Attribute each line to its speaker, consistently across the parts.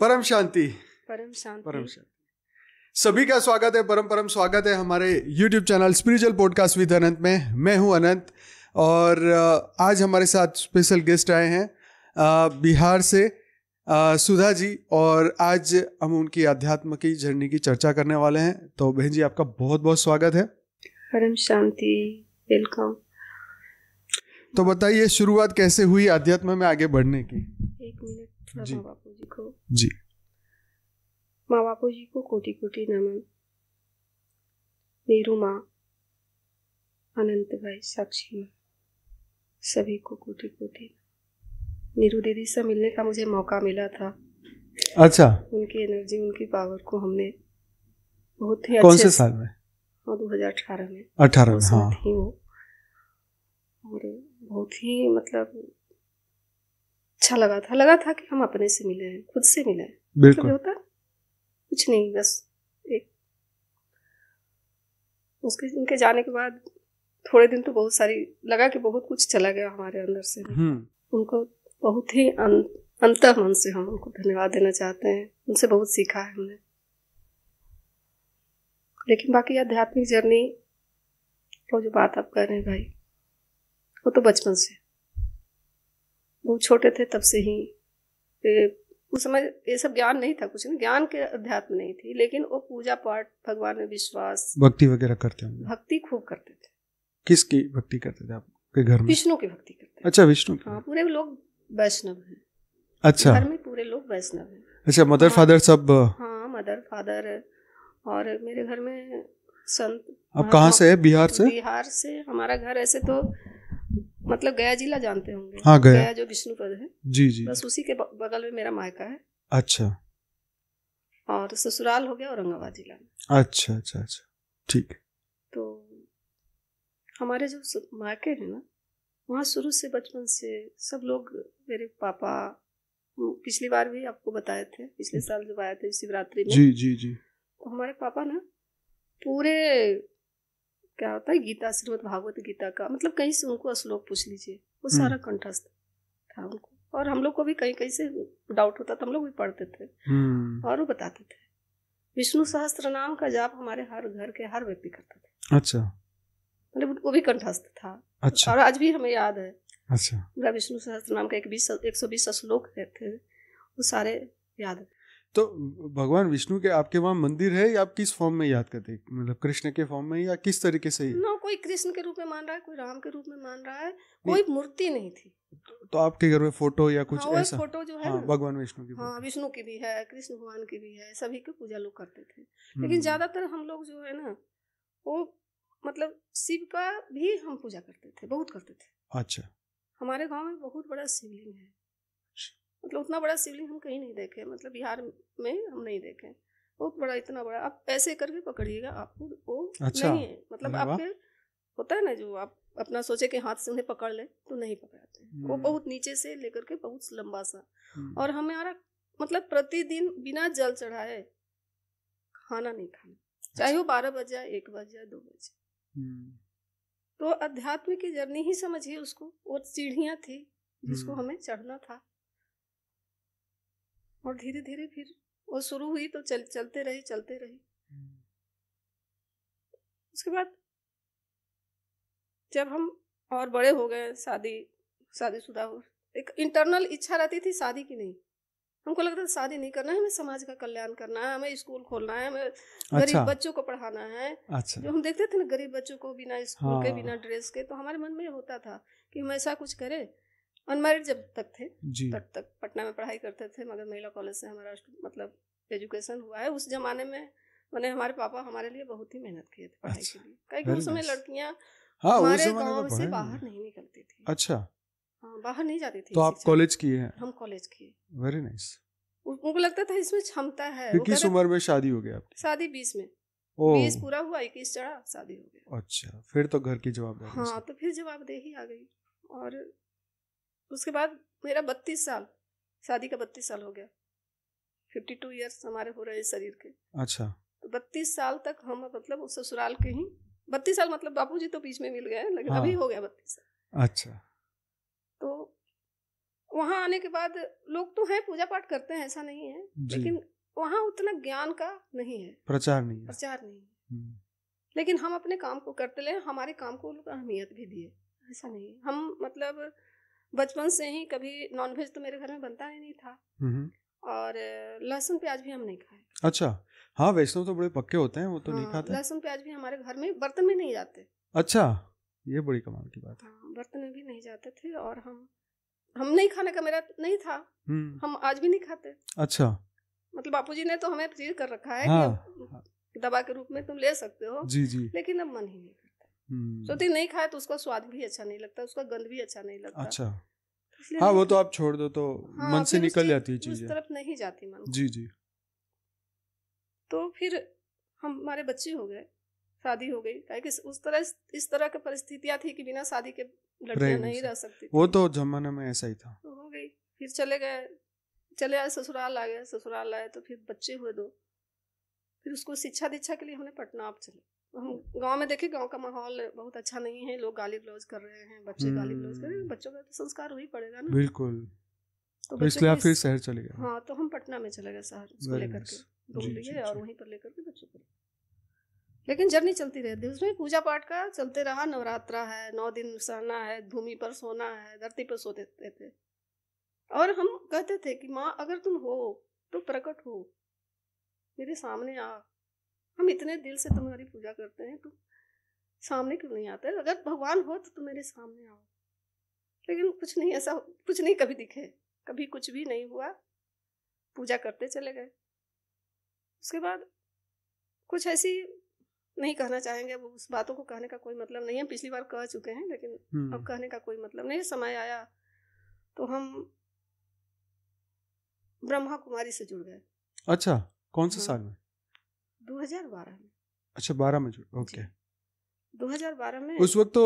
Speaker 1: परम शांति
Speaker 2: परम शांति परम
Speaker 3: शांति
Speaker 1: सभी का स्वागत है परम परम स्वागत है हमारे YouTube channel spiritual podcast with Anant में मैं हूं अनंत और आज हमारे साथ स्पेशल गेस्ट आए हैं बिहार से सुधा जी और आज हम उनकी आध्यात्म की जर्नी की चर्चा करने वाले हैं तो बहन जी आपका बहुत बहुत स्वागत है
Speaker 3: परम शांति वेलकम
Speaker 1: तो बताइए शुरुआत कैसे हुई अध्यात्म में आगे बढ़ने की
Speaker 3: एक मिनट जी जी को जी
Speaker 2: माँ बापू जी को कोटि कोटि नमन मेरू माँ अनंत भाई साक्षी माँ सभी को कोटि कोटि नीरू दीदी से मिलने का मुझे मौका मिला था अच्छा उनकी एनर्जी उनकी पावर को हमने बहुत ही कौन से साल में हाँ, दो हजार अठारह में अठारह में हाँ थी वो और बहुत ही मतलब अच्छा लगा था लगा था कि हम अपने से मिले हैं खुद से मिले हैं अच्छा बिल्कुल होता कुछ नहीं बस एक उसके उनके जाने के बाद थोड़े दिन तो बहुत सारी लगा कि बहुत कुछ चला गया हमारे अंदर से हम्म। उनको बहुत ही अं, अंत मन से हम उनको धन्यवाद देना चाहते हैं उनसे बहुत सीखा है हमने लेकिन बाकी आध्यात्मिक जर्नी वो तो जो बात आप कर रहे हैं भाई वो तो बचपन से वो छोटे थे तब से ही उस समय ये सब ज्ञान नहीं था कुछ नहीं ज्ञान के अध्यात्म नहीं थी लेकिन वो पूजा पाठ भगवान में विश्वास भक्ति वगैरह करते होंगे भक्ति खूब करते थे
Speaker 1: किसकी भक्ति करते थे आपके घर में विष्णु की भक्ति करते अच्छा विष्णु
Speaker 2: हाँ पूरे लोग वैष्णव हैं अच्छा घर में पूरे लोग वैष्णव हैं अच्छा मदर हाँ। फादर सब हाँ मदर फादर और मेरे घर में संत अब कहाँ से है बिहार से बिहार से हमारा घर ऐसे तो मतलब गया जिला जानते होंगे हाँ गया, गया जो विष्णुपद है जी जी बस उसी के बगल में मेरा मायका है अच्छा और ससुराल हो गया औरंगाबाद जिला
Speaker 1: में अच्छा अच्छा अच्छा ठीक
Speaker 2: तो हमारे जो मायके हैं ना वहाँ शुरू से बचपन से सब लोग मेरे पापा पिछली बार भी आपको बताए थे पिछले साल जब आए थे शिवरात्रि में जी जी जी तो हमारे पापा ना पूरे क्या होता है गीता श्रीमद भागवत गीता का मतलब कहीं से उनको श्लोक पूछ लीजिए वो सारा हम्म। कंठस्थ था उनको और हम लोग को भी कहीं कहीं से डाउट होता तो हम लोग भी पढ़ते थे हम्म। और वो बताते थे विष्णु सहस्त्र नाम का जाप हमारे हर घर के हर व्यक्ति करते
Speaker 1: थे अच्छा
Speaker 2: मतलब वो भी कंठस्थ था अच्छा और आज भी हमें याद है अच्छा विष्णु सहस्त्र नाम का एक बीस एक सौ बीस श्लोक थे वो सारे याद है
Speaker 1: तो भगवान विष्णु के आपके वहाँ मंदिर है या आप किस फॉर्म में याद करते हैं मतलब कृष्ण के फॉर्म में या किस तरीके से ना
Speaker 2: कोई कृष्ण के रूप में मान रहा है कोई राम के रूप में मान रहा है कोई मूर्ति नहीं थी
Speaker 1: तो, तो आपके घर में फोटो या कुछ हाँ, ऐसा फोटो जो है हाँ, भगवान विष्णु की हाँ
Speaker 2: विष्णु की भी है कृष्ण भगवान की भी है सभी की पूजा लोग करते थे हम्म। लेकिन ज्यादातर हम लोग जो है ना वो मतलब शिव का भी हम पूजा करते थे बहुत करते थे अच्छा हमारे गाँव में बहुत बड़ा शिवलिंग है मतलब उतना बड़ा शिवलिंग हम कहीं नहीं देखे मतलब बिहार में हम नहीं देखे बहुत बड़ा इतना बड़ा आप ऐसे करके पकड़िएगा आपको वो अच्छा, नहीं है मतलब आपके होता है ना जो आप अपना सोचे कि हाथ से उन्हें पकड़ ले तो नहीं पकड़ाते वो हम्म। बहुत नीचे से लेकर के बहुत लंबा सा हम्म। और हमें हमारा मतलब प्रतिदिन बिना जल चढ़ाए खाना नहीं खाना चाहे अच्छा। वो बारह बज जाए एक बज जाए दो बज
Speaker 3: जाए हम्म।
Speaker 2: तो अध्यात्म की जर्नी ही समझिए उसको वो सीढ़ियाँ थी जिसको हमें चढ़ना था और धीरे धीरे फिर वो शुरू हुई तो चल चलते रहे चलते रहे हम्म। उसके बाद जब हम और बड़े हो गए शादी शुदा हो एक इंटरनल इच्छा रहती थी शादी की नहीं हमको लगता था शादी नहीं करना है हमें समाज का कल्याण करना है हमें स्कूल खोलना है हमें गरीब अच्छा। बच्चों को पढ़ाना है अच्छा। जो हम देखते थे ना गरीब बच्चों को बिना स्कूल हाँ। के बिना ड्रेस के तो हमारे मन में होता था कि हम ऐसा कुछ करें अनमेरिड जब तक थे जी तब तक पटना में पढ़ाई करते थे मगर महिला कॉलेज से हमारा मतलब एजुकेशन हुआ है उस जमाने में मैंने हमारे पापा हमारे लिए बहुत ही मेहनत किए थे पढ़ाई के अच्छा, लिए कई हाँ, उस समय लड़कियाँ हाँ, हमारे गाँव से बाहर नहीं निकलती थी अच्छा हाँ, बाहर नहीं जाती थी तो आप कॉलेज किए हैं हम कॉलेज किए वेरी नाइस उनको लगता था इसमें क्षमता है किस उम्र
Speaker 1: में शादी हो गया आपकी
Speaker 2: शादी बीस में बीस पूरा हुआ इक्कीस चढ़ा शादी हो
Speaker 1: गया अच्छा फिर तो घर की जवाबदेही हाँ
Speaker 2: तो फिर जवाबदेही आ गई और उसके बाद मेरा बत्तीस साल शादी का बत्तीस साल हो गया फिफ्टी टू ईयर्स हमारे हो रहे हैं शरीर के अच्छा तो बत्तीस साल तक हम मतलब उस ससुराल के ही बत्तीस साल मतलब बापू जी तो बीच में मिल गए लेकिन हाँ। अभी हो गया बत्तीस
Speaker 3: साल अच्छा
Speaker 2: तो वहाँ आने के बाद लोग तो हैं पूजा पाठ करते हैं ऐसा नहीं है लेकिन वहाँ उतना ज्ञान का नहीं है प्रचार नहीं है। प्रचार नहीं है हम्म। लेकिन हम अपने काम को करते ले हमारे काम को अहमियत भी दिए ऐसा नहीं हम मतलब बचपन से ही कभी नॉनवेज तो मेरे घर में बनता ही नहीं था हम्म। और लहसुन प्याज भी हम नहीं खाए
Speaker 1: अच्छा हाँ वैष्णव तो बड़े पक्के होते हैं वो तो नहीं हाँ, खाते लहसुन
Speaker 2: प्याज भी हमारे घर में बर्तन में नहीं जाते
Speaker 1: अच्छा ये बड़ी कमाल की बात
Speaker 2: हाँ बर्तन में भी नहीं जाते थे और हम हम नहीं खाने का मेरा नहीं था हम्म। हम आज भी नहीं खाते अच्छा मतलब बापूजी ने तो हमें फ्री कर रखा है हाँ, कि हाँ। दवा के रूप में तुम ले सकते हो जी जी लेकिन अब मन ही नहीं हम्म। सोती नहीं खाए तो उसका स्वाद भी अच्छा नहीं लगता उसका गंध भी अच्छा नहीं लगता अच्छा तो हाँ वो तो आप
Speaker 1: छोड़ दो तो हाँ, मन से निकल जाती है चीज़ तरफ
Speaker 2: नहीं जाती मन जी जी तो फिर हम हमारे बच्चे हो गए शादी हो गई कि उस तरह इस तरह की परिस्थितियां थी कि बिना शादी के लड़कियां नहीं रह सकती
Speaker 1: वो तो जमाने में ऐसा ही था
Speaker 2: तो हो गई फिर चले गए चले आए ससुराल आ गए ससुराल आए तो फिर बच्चे हुए दो फिर उसको शिक्षा दीक्षा के लिए हमने पटना आप चले हम गांव में देखे गांव का माहौल बहुत अच्छा नहीं है लोग गाली गलौज कर रहे हैं बच्चे गाली गलौज कर रहे हैं हम्म। बच्चों का तो संस्कार वही पड़ेगा ना बिल्कुल तो, तो इसलिए आप फिर शहर चले गए हाँ तो हम पटना में चले गए शहर उसको लेकर के रूम और वहीं पर लेकर के बच्चों को लेकिन जर्नी चलती रहती उसमें पूजा पाठ का चलते रहा नवरात्रा है नौ दिन सहना है भूमि पर सोना है धरती पर सोते थे और हम कहते थे कि माँ अगर तुम हो तो प्रकट हो मेरे सामने आ हम इतने दिल से तुम्हारी पूजा करते हैं तुम तो सामने क्यों नहीं आते अगर भगवान हो तो तुम मेरे सामने आओ लेकिन कुछ नहीं ऐसा कुछ नहीं कभी दिखे कभी कुछ भी नहीं हुआ पूजा करते चले गए उसके बाद कुछ ऐसी नहीं कहना चाहेंगे वो उस बातों को कहने का कोई मतलब नहीं है पिछली बार कह चुके हैं लेकिन हम्म। अब कहने का कोई मतलब नहीं समय आया तो हम ब्रह्मा कुमारी से जुड़ गए
Speaker 1: अच्छा कौन से हाँ, साल में
Speaker 2: 2012 में
Speaker 1: अच्छा बारह में जुड़े ओके
Speaker 2: 2012 में उस
Speaker 1: वक्त तो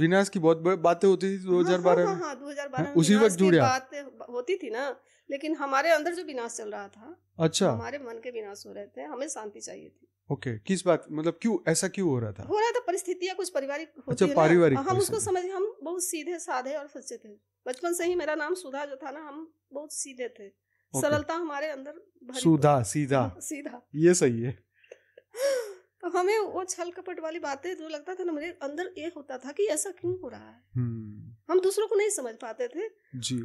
Speaker 1: विनाश की बहुत बातें होती थी 2012 हाँ, हाँ, हाँ, में
Speaker 2: हाँ, 2012 में उसी वक्त जुड़े बातें होती थी ना लेकिन हमारे अंदर जो विनाश चल रहा था अच्छा हमारे मन के विनाश हो रहे थे हमें शांति चाहिए थी
Speaker 1: ओके okay, किस बात मतलब क्यों ऐसा क्यों हो रहा था
Speaker 2: हो रहा था परिस्थितियाँ कुछ पारिवारिक अच्छा पारिवारिक हम उसको समझ हम बहुत सीधे साधे और सच्चे थे बचपन से ही मेरा नाम सुधा जो था ना हम बहुत सीधे थे सरलता हमारे अंदर
Speaker 1: सुधा सीधा सीधा ये सही है
Speaker 2: तो हमें वो छल कपट वाली बातें जो लगता था ना मुझे अंदर ये होता था कि ऐसा क्यों हो रहा है हम्म। हम दूसरों को नहीं समझ पाते थे जी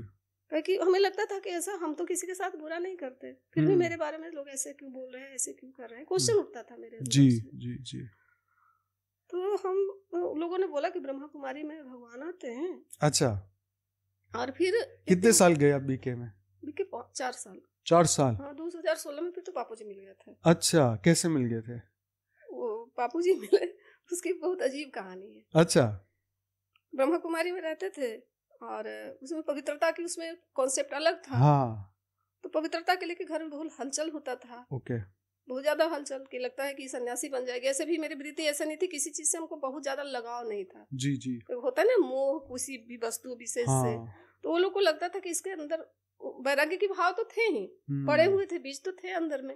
Speaker 2: क्योंकि हमें लगता था कि ऐसा हम तो किसी के साथ बुरा नहीं करते फिर भी मेरे हम्म। बारे में लोग ऐसे क्यों बोल रहे हैं ऐसे क्यों कर रहे हैं क्वेश्चन हम्म। उठता था मेरे
Speaker 1: जी जी जी
Speaker 2: तो हम लोगों ने बोला कि ब्रह्मा कुमारी में भगवान आते हैं अच्छा और फिर
Speaker 1: कितने साल गए आप बीके में
Speaker 2: बीके चार साल चार साल हाँ, 2016 में फिर तो पापू जी मिल गए थे
Speaker 1: अच्छा कैसे मिल गए थे
Speaker 2: वो पापू जी मिले उसकी बहुत अजीब कहानी है अच्छा ब्रह्मा कुमारी में रहते थे और उसमें पवित्रता की उसमें कॉन्सेप्ट अलग था हाँ। तो पवित्रता के लेके घर में बहुत हलचल होता था ओके बहुत ज्यादा हलचल की लगता है कि सन्यासी बन जाएगी ऐसे भी मेरी वृत्ति ऐसा नहीं थी किसी चीज से हमको बहुत ज्यादा लगाव नहीं था जी जी तो होता है ना मोह किसी भी वस्तु विशेष हाँ। से तो वो लोग को लगता था कि इसके अंदर वैराग्य के भाव तो थे ही पड़े हम्म। हुए थे बीज तो थे अंदर में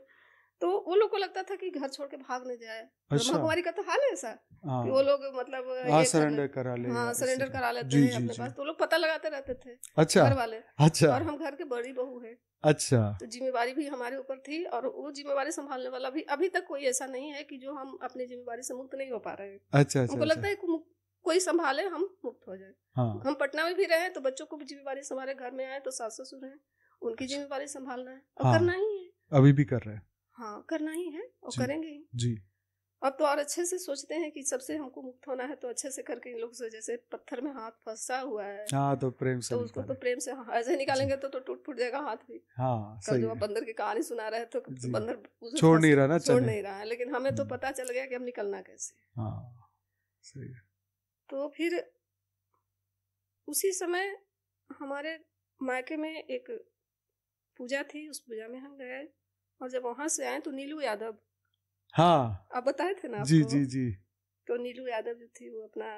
Speaker 2: तो वो लोग को लगता था कि घर छोड़ के भाग न जाए तो अच्छा। कुमारी का तो हाल है ऐसा हाँ। कि वो लोग मतलब हाँ, सरेंडर
Speaker 1: करा ले हाँ सरेंडर करा लेते हैं अपने पास तो
Speaker 2: लोग पता लगाते रहते थे अच्छा घर वाले अच्छा और हम घर के बड़ी बहू है अच्छा तो जिम्मेवारी भी हमारे ऊपर थी और वो जिम्मेवारी संभालने वाला भी अभी तक कोई ऐसा नहीं है कि जो हम अपनी जिम्मेवारी से मुक्त नहीं हो पा रहे हैं अच्छा, अच्छा उनको लगता अच्छा। है कोई संभाले हम मुक्त हो जाए हाँ। हम पटना में भी रहे तो बच्चों को भी जिम्मेवारी हमारे घर में आए तो सास ससुर हैं उनकी अच्छा। जिम्मेवारी संभालना है और हाँ। करना ही है
Speaker 1: अभी भी कर रहे हैं
Speaker 2: हाँ करना ही है और करेंगे जी अब तो और अच्छे से सोचते हैं कि सबसे हमको मुक्त होना है तो अच्छे से करके इन लोग से जैसे पत्थर में हाथ फंसा हुआ है हाँ तो प्रेम से तो उसको तो प्रेम से ऐसे निकालेंगे तो तो टूट फूट जाएगा हाथ भी
Speaker 3: हाँ सही जो
Speaker 2: बंदर की कहानी सुना रहे तो बंदर छोड़ नहीं रहा ना छोड़ नहीं रहा है लेकिन हमें तो हम्म। पता चल गया कि हम निकलना कैसे
Speaker 3: हाँ सही
Speaker 2: तो फिर उसी समय हमारे मायके में एक पूजा थी उस पूजा में हम गए और जब वहां से आए तो नीलू यादव हाँ आप बताए थे ना जी जी जी तो नीलू यादव जो थी वो अपना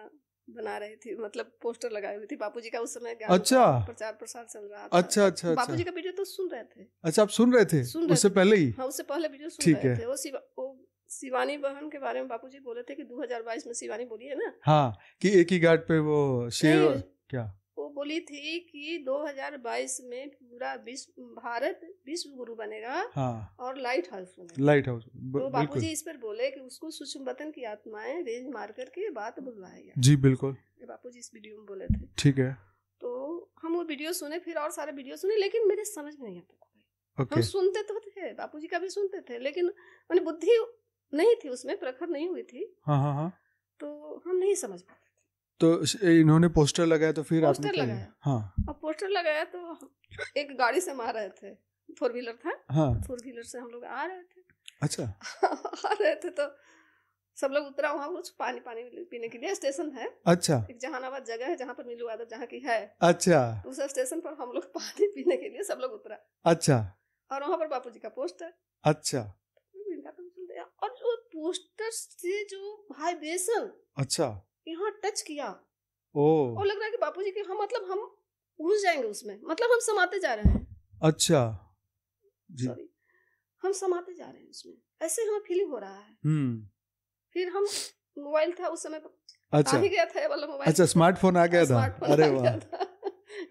Speaker 2: बना रही थी मतलब पोस्टर लगाई हुई थी बापूजी का उस समय अच्छा प्रचार प्रसार चल रहा था अच्छा अच्छा, तो अच्छा। बापू जी का वीडियो तो सुन रहे थे
Speaker 1: अच्छा आप सुन रहे थे सुन रहे उससे पहले ही हाँ
Speaker 2: उससे पहले वीडियो सुन रहे थे वो, वो शिवानी बहन के बारे में बापू जी बोले थे कि 2022 में शिवानी बोली है ना
Speaker 1: हाँ कि एक ही घाट पे वो शेर क्या
Speaker 2: वो बोली थी कि 2022 में पूरा विश्व भारत विश्व गुरु बनेगा हाँ। और लाइट हाउस बनेगा
Speaker 1: लाइट हाउस तो बापू जी इस
Speaker 2: पर बोले कि उसको सूक्ष्म वतन की आत्माएं रेंज मार करके बात बुलवाएगा जी बिल्कुल बापू जी इस वीडियो में बोले थे ठीक है तो हम वो वीडियो सुने फिर और सारे वीडियो सुने लेकिन मेरे समझ में नहीं
Speaker 3: आता okay. हम
Speaker 2: सुनते तो थे बापू जी का भी सुनते थे लेकिन मैंने बुद्धि नहीं थी उसमें प्रखर नहीं हुई थी हाँ हाँ हाँ तो हम नहीं समझ पाते
Speaker 1: तो इन्होंने पोस्टर लगाया तो फिर पोस्टर लगाया हाँ
Speaker 2: अब पोस्टर लगाया तो एक गाड़ी से मार रहे थे फोर व्हीलर था हाँ फोर व्हीलर से हम लोग आ रहे थे
Speaker 3: अच्छा
Speaker 2: आ रहे थे तो सब लोग उतरा वहाँ कुछ पानी पानी पीने के लिए स्टेशन है अच्छा एक जहानाबाद जगह है जहाँ पर मिलू आदम जहाँ की है अच्छा उस स्टेशन पर हम लोग पानी पीने के लिए सब लोग उतरा अच्छा और वहाँ पर बापू जी का पोस्टर अच्छा और वो पोस्टर से जो वाइब्रेशन अच्छा यहाँ टच किया
Speaker 1: ओ और लग
Speaker 2: रहा है कि बापूजी की हम हाँ, मतलब हम घुस जाएंगे उसमें मतलब हम समाते जा रहे हैं
Speaker 1: अच्छा सॉरी
Speaker 2: हम समाते जा रहे हैं उसमें ऐसे हमें फीलिंग हो रहा है हम्म फिर हम मोबाइल था उस समय अच्छा, अच्छा आ गया था वाला मोबाइल अच्छा स्मार्टफोन आ गया था अरे वाह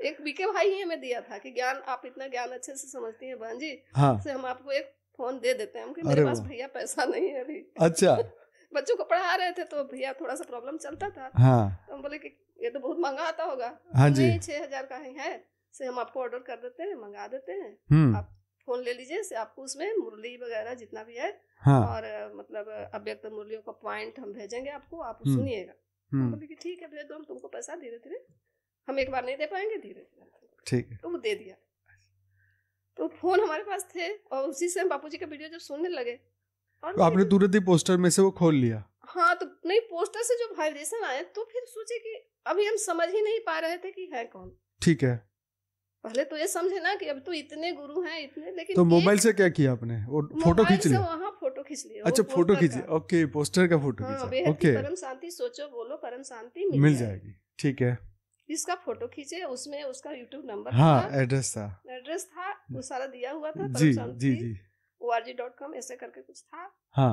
Speaker 2: एक बीके भाई ही हमें दिया था कि ज्ञान आप इतना ज्ञान अच्छे से समझती हैं बहन जी हाँ। से हम आपको एक फोन दे देते हैं हम मेरे पास भैया पैसा नहीं है अभी अच्छा बच्चों को पढ़ा रहे थे तो भैया थोड़ा सा प्रॉब्लम चलता था हाँ। तो हम बोले कि ये तो बहुत महंगा आता होगा हाँ जी छह हजार का ही है से हम आपको ऑर्डर कर देते हैं मंगा देते हैं हम्म। आप फोन ले लीजिए से आपको उसमें मुरली वगैरह जितना भी है हाँ। और मतलब अव्यक्त मुरलियों का पॉइंट हम भेजेंगे आपको आप हम्म। सुनिएगा हम्म। बोले कि ठीक है भैया दो हम तुमको पैसा धीरे धीरे हम एक बार नहीं दे पाएंगे धीरे
Speaker 3: धीरे ठीक है
Speaker 2: तो वो दे दिया तो फोन हमारे पास थे और उसी से हम जी का वीडियो जब सुनने लगे और तो आपने
Speaker 1: तुरंत ही पोस्टर में से वो खोल लिया
Speaker 2: हाँ तो नहीं पोस्टर से जो वाइब्रेशन आए तो फिर सोचे कि अभी हम समझ ही नहीं पा रहे थे कि है कौन ठीक है पहले तो ये समझे ना कि अब तो इतने गुरु हैं इतने लेकिन तो मोबाइल से
Speaker 1: क्या किया आपने वो फोटो खींच लिया
Speaker 2: वहाँ फोटो खींच लिया अच्छा फोटो खींच
Speaker 1: ओके पोस्टर का फोटो हाँ, खींचा ओके परम
Speaker 2: शांति सोचो बोलो परम शांति मिल जाएगी ठीक है जिसका फोटो खींचे उसमें उसका यूट्यूब नंबर हाँ एड्रेस था एड्रेस था वो सारा दिया हुआ था जी जी जी O R G dot com ऐसे करके कुछ था हाँ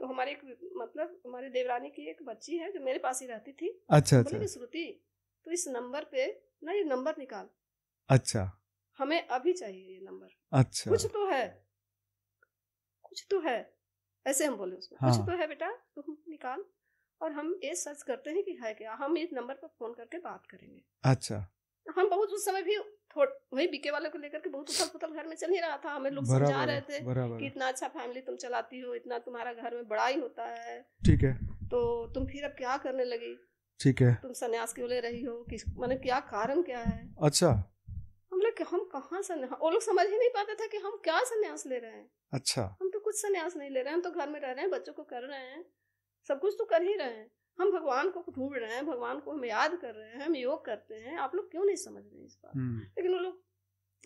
Speaker 2: तो हमारे एक मतलब हमारे देवरानी की एक बच्ची है जो मेरे पास ही रहती थी अच्छा अच्छा श्रुति तो इस नंबर पे ना ये नंबर निकाल अच्छा हमें अभी चाहिए ये नंबर अच्छा कुछ तो है कुछ तो है ऐसे हम बोले उसको हाँ। कुछ तो है बेटा तुम तो निकाल और हम ये सर्च करते हैं कि है क्या हम इस नंबर पर फोन करके बात करेंगे अच्छा हम बहुत उस समय भी वही बीके वाले को लेकर के बहुत उथल पुथल घर में चल ही रहा था हमें लोग समझा रहे थे बरा, बरा। कि इतना अच्छा फैमिली तुम चलाती हो इतना तुम्हारा घर में बड़ा ही होता है ठीक है तो तुम फिर अब क्या करने लगी ठीक है तुम सन्यास क्यों ले रही हो किस मैंने क्या कारण क्या है अच्छा हम लोग हम कहाँ सन्यास वो लोग समझ ही नहीं पाते थे कि हम क्या सन्यास ले रहे हैं अच्छा हम तो कुछ सन्यास नहीं ले रहे हैं हम तो घर में रह रहे हैं बच्चों को कर रहे हैं सब कुछ तो कर ही रहे हैं हम भगवान को ढूंढ रहे हैं भगवान को हम याद कर रहे हैं हम योग करते हैं आप लोग क्यों नहीं समझ रहे इस बात हम्म। लेकिन वो लोग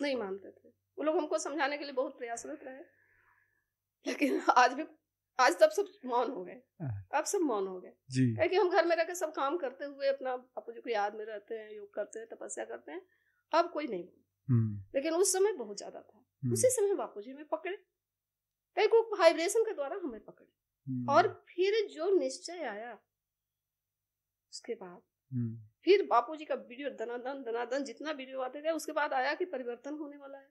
Speaker 2: नहीं मानते थे वो लोग हमको समझाने के लिए बहुत प्रयासरत रहे लेकिन आज भी आज तब सब मौन हो गए हाँ। अब सब मौन हो गए क्योंकि हम घर में रहकर सब काम करते हुए अपना अपने को याद में रहते हैं योग करते हैं तपस्या करते हैं अब कोई नहीं हम्म। लेकिन उस समय बहुत ज्यादा था हम्म। उसी समय बापू जी हमें पकड़े कई को वाइब्रेशन के द्वारा हमें पकड़े हम्म। और फिर जो निश्चय आया उसके बाद हम्म। फिर बापू जी का वीडियो दनादन दनादन जितना वीडियो आते गए उसके बाद आया कि परिवर्तन होने वाला है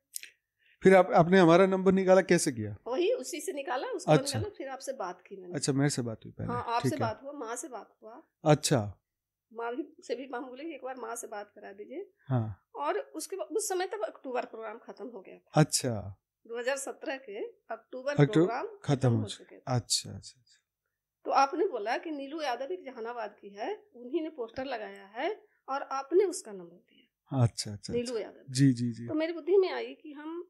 Speaker 1: फिर आप आपने हमारा नंबर निकाला कैसे किया
Speaker 2: वही उसी से निकाला उसको अच्छा। निकाला फिर आपसे बात की मैंने अच्छा मेरे से बात हुई पहले हाँ आपसे बात हुआ माँ से बात हुआ अच्छा माँ से भी माँ बोले एक बार माँ से बात करा दीजिए हाँ और उसके बाद उस समय तक अक्टूबर प्रोग्राम खत्म हो गया था अच्छा 2017 के अक्टूबर प्रोग्राम खत्म हो चुके अच्छा,
Speaker 1: अच्छा अच्छा
Speaker 2: तो आपने बोला कि नीलू यादव एक जहानाबाद की है उन्हीं ने पोस्टर लगाया है और आपने उसका नंबर
Speaker 3: दिया अच्छा अच्छा नीलू अच्छा। यादव जी जी जी तो
Speaker 2: मेरी बुद्धि में आई कि हम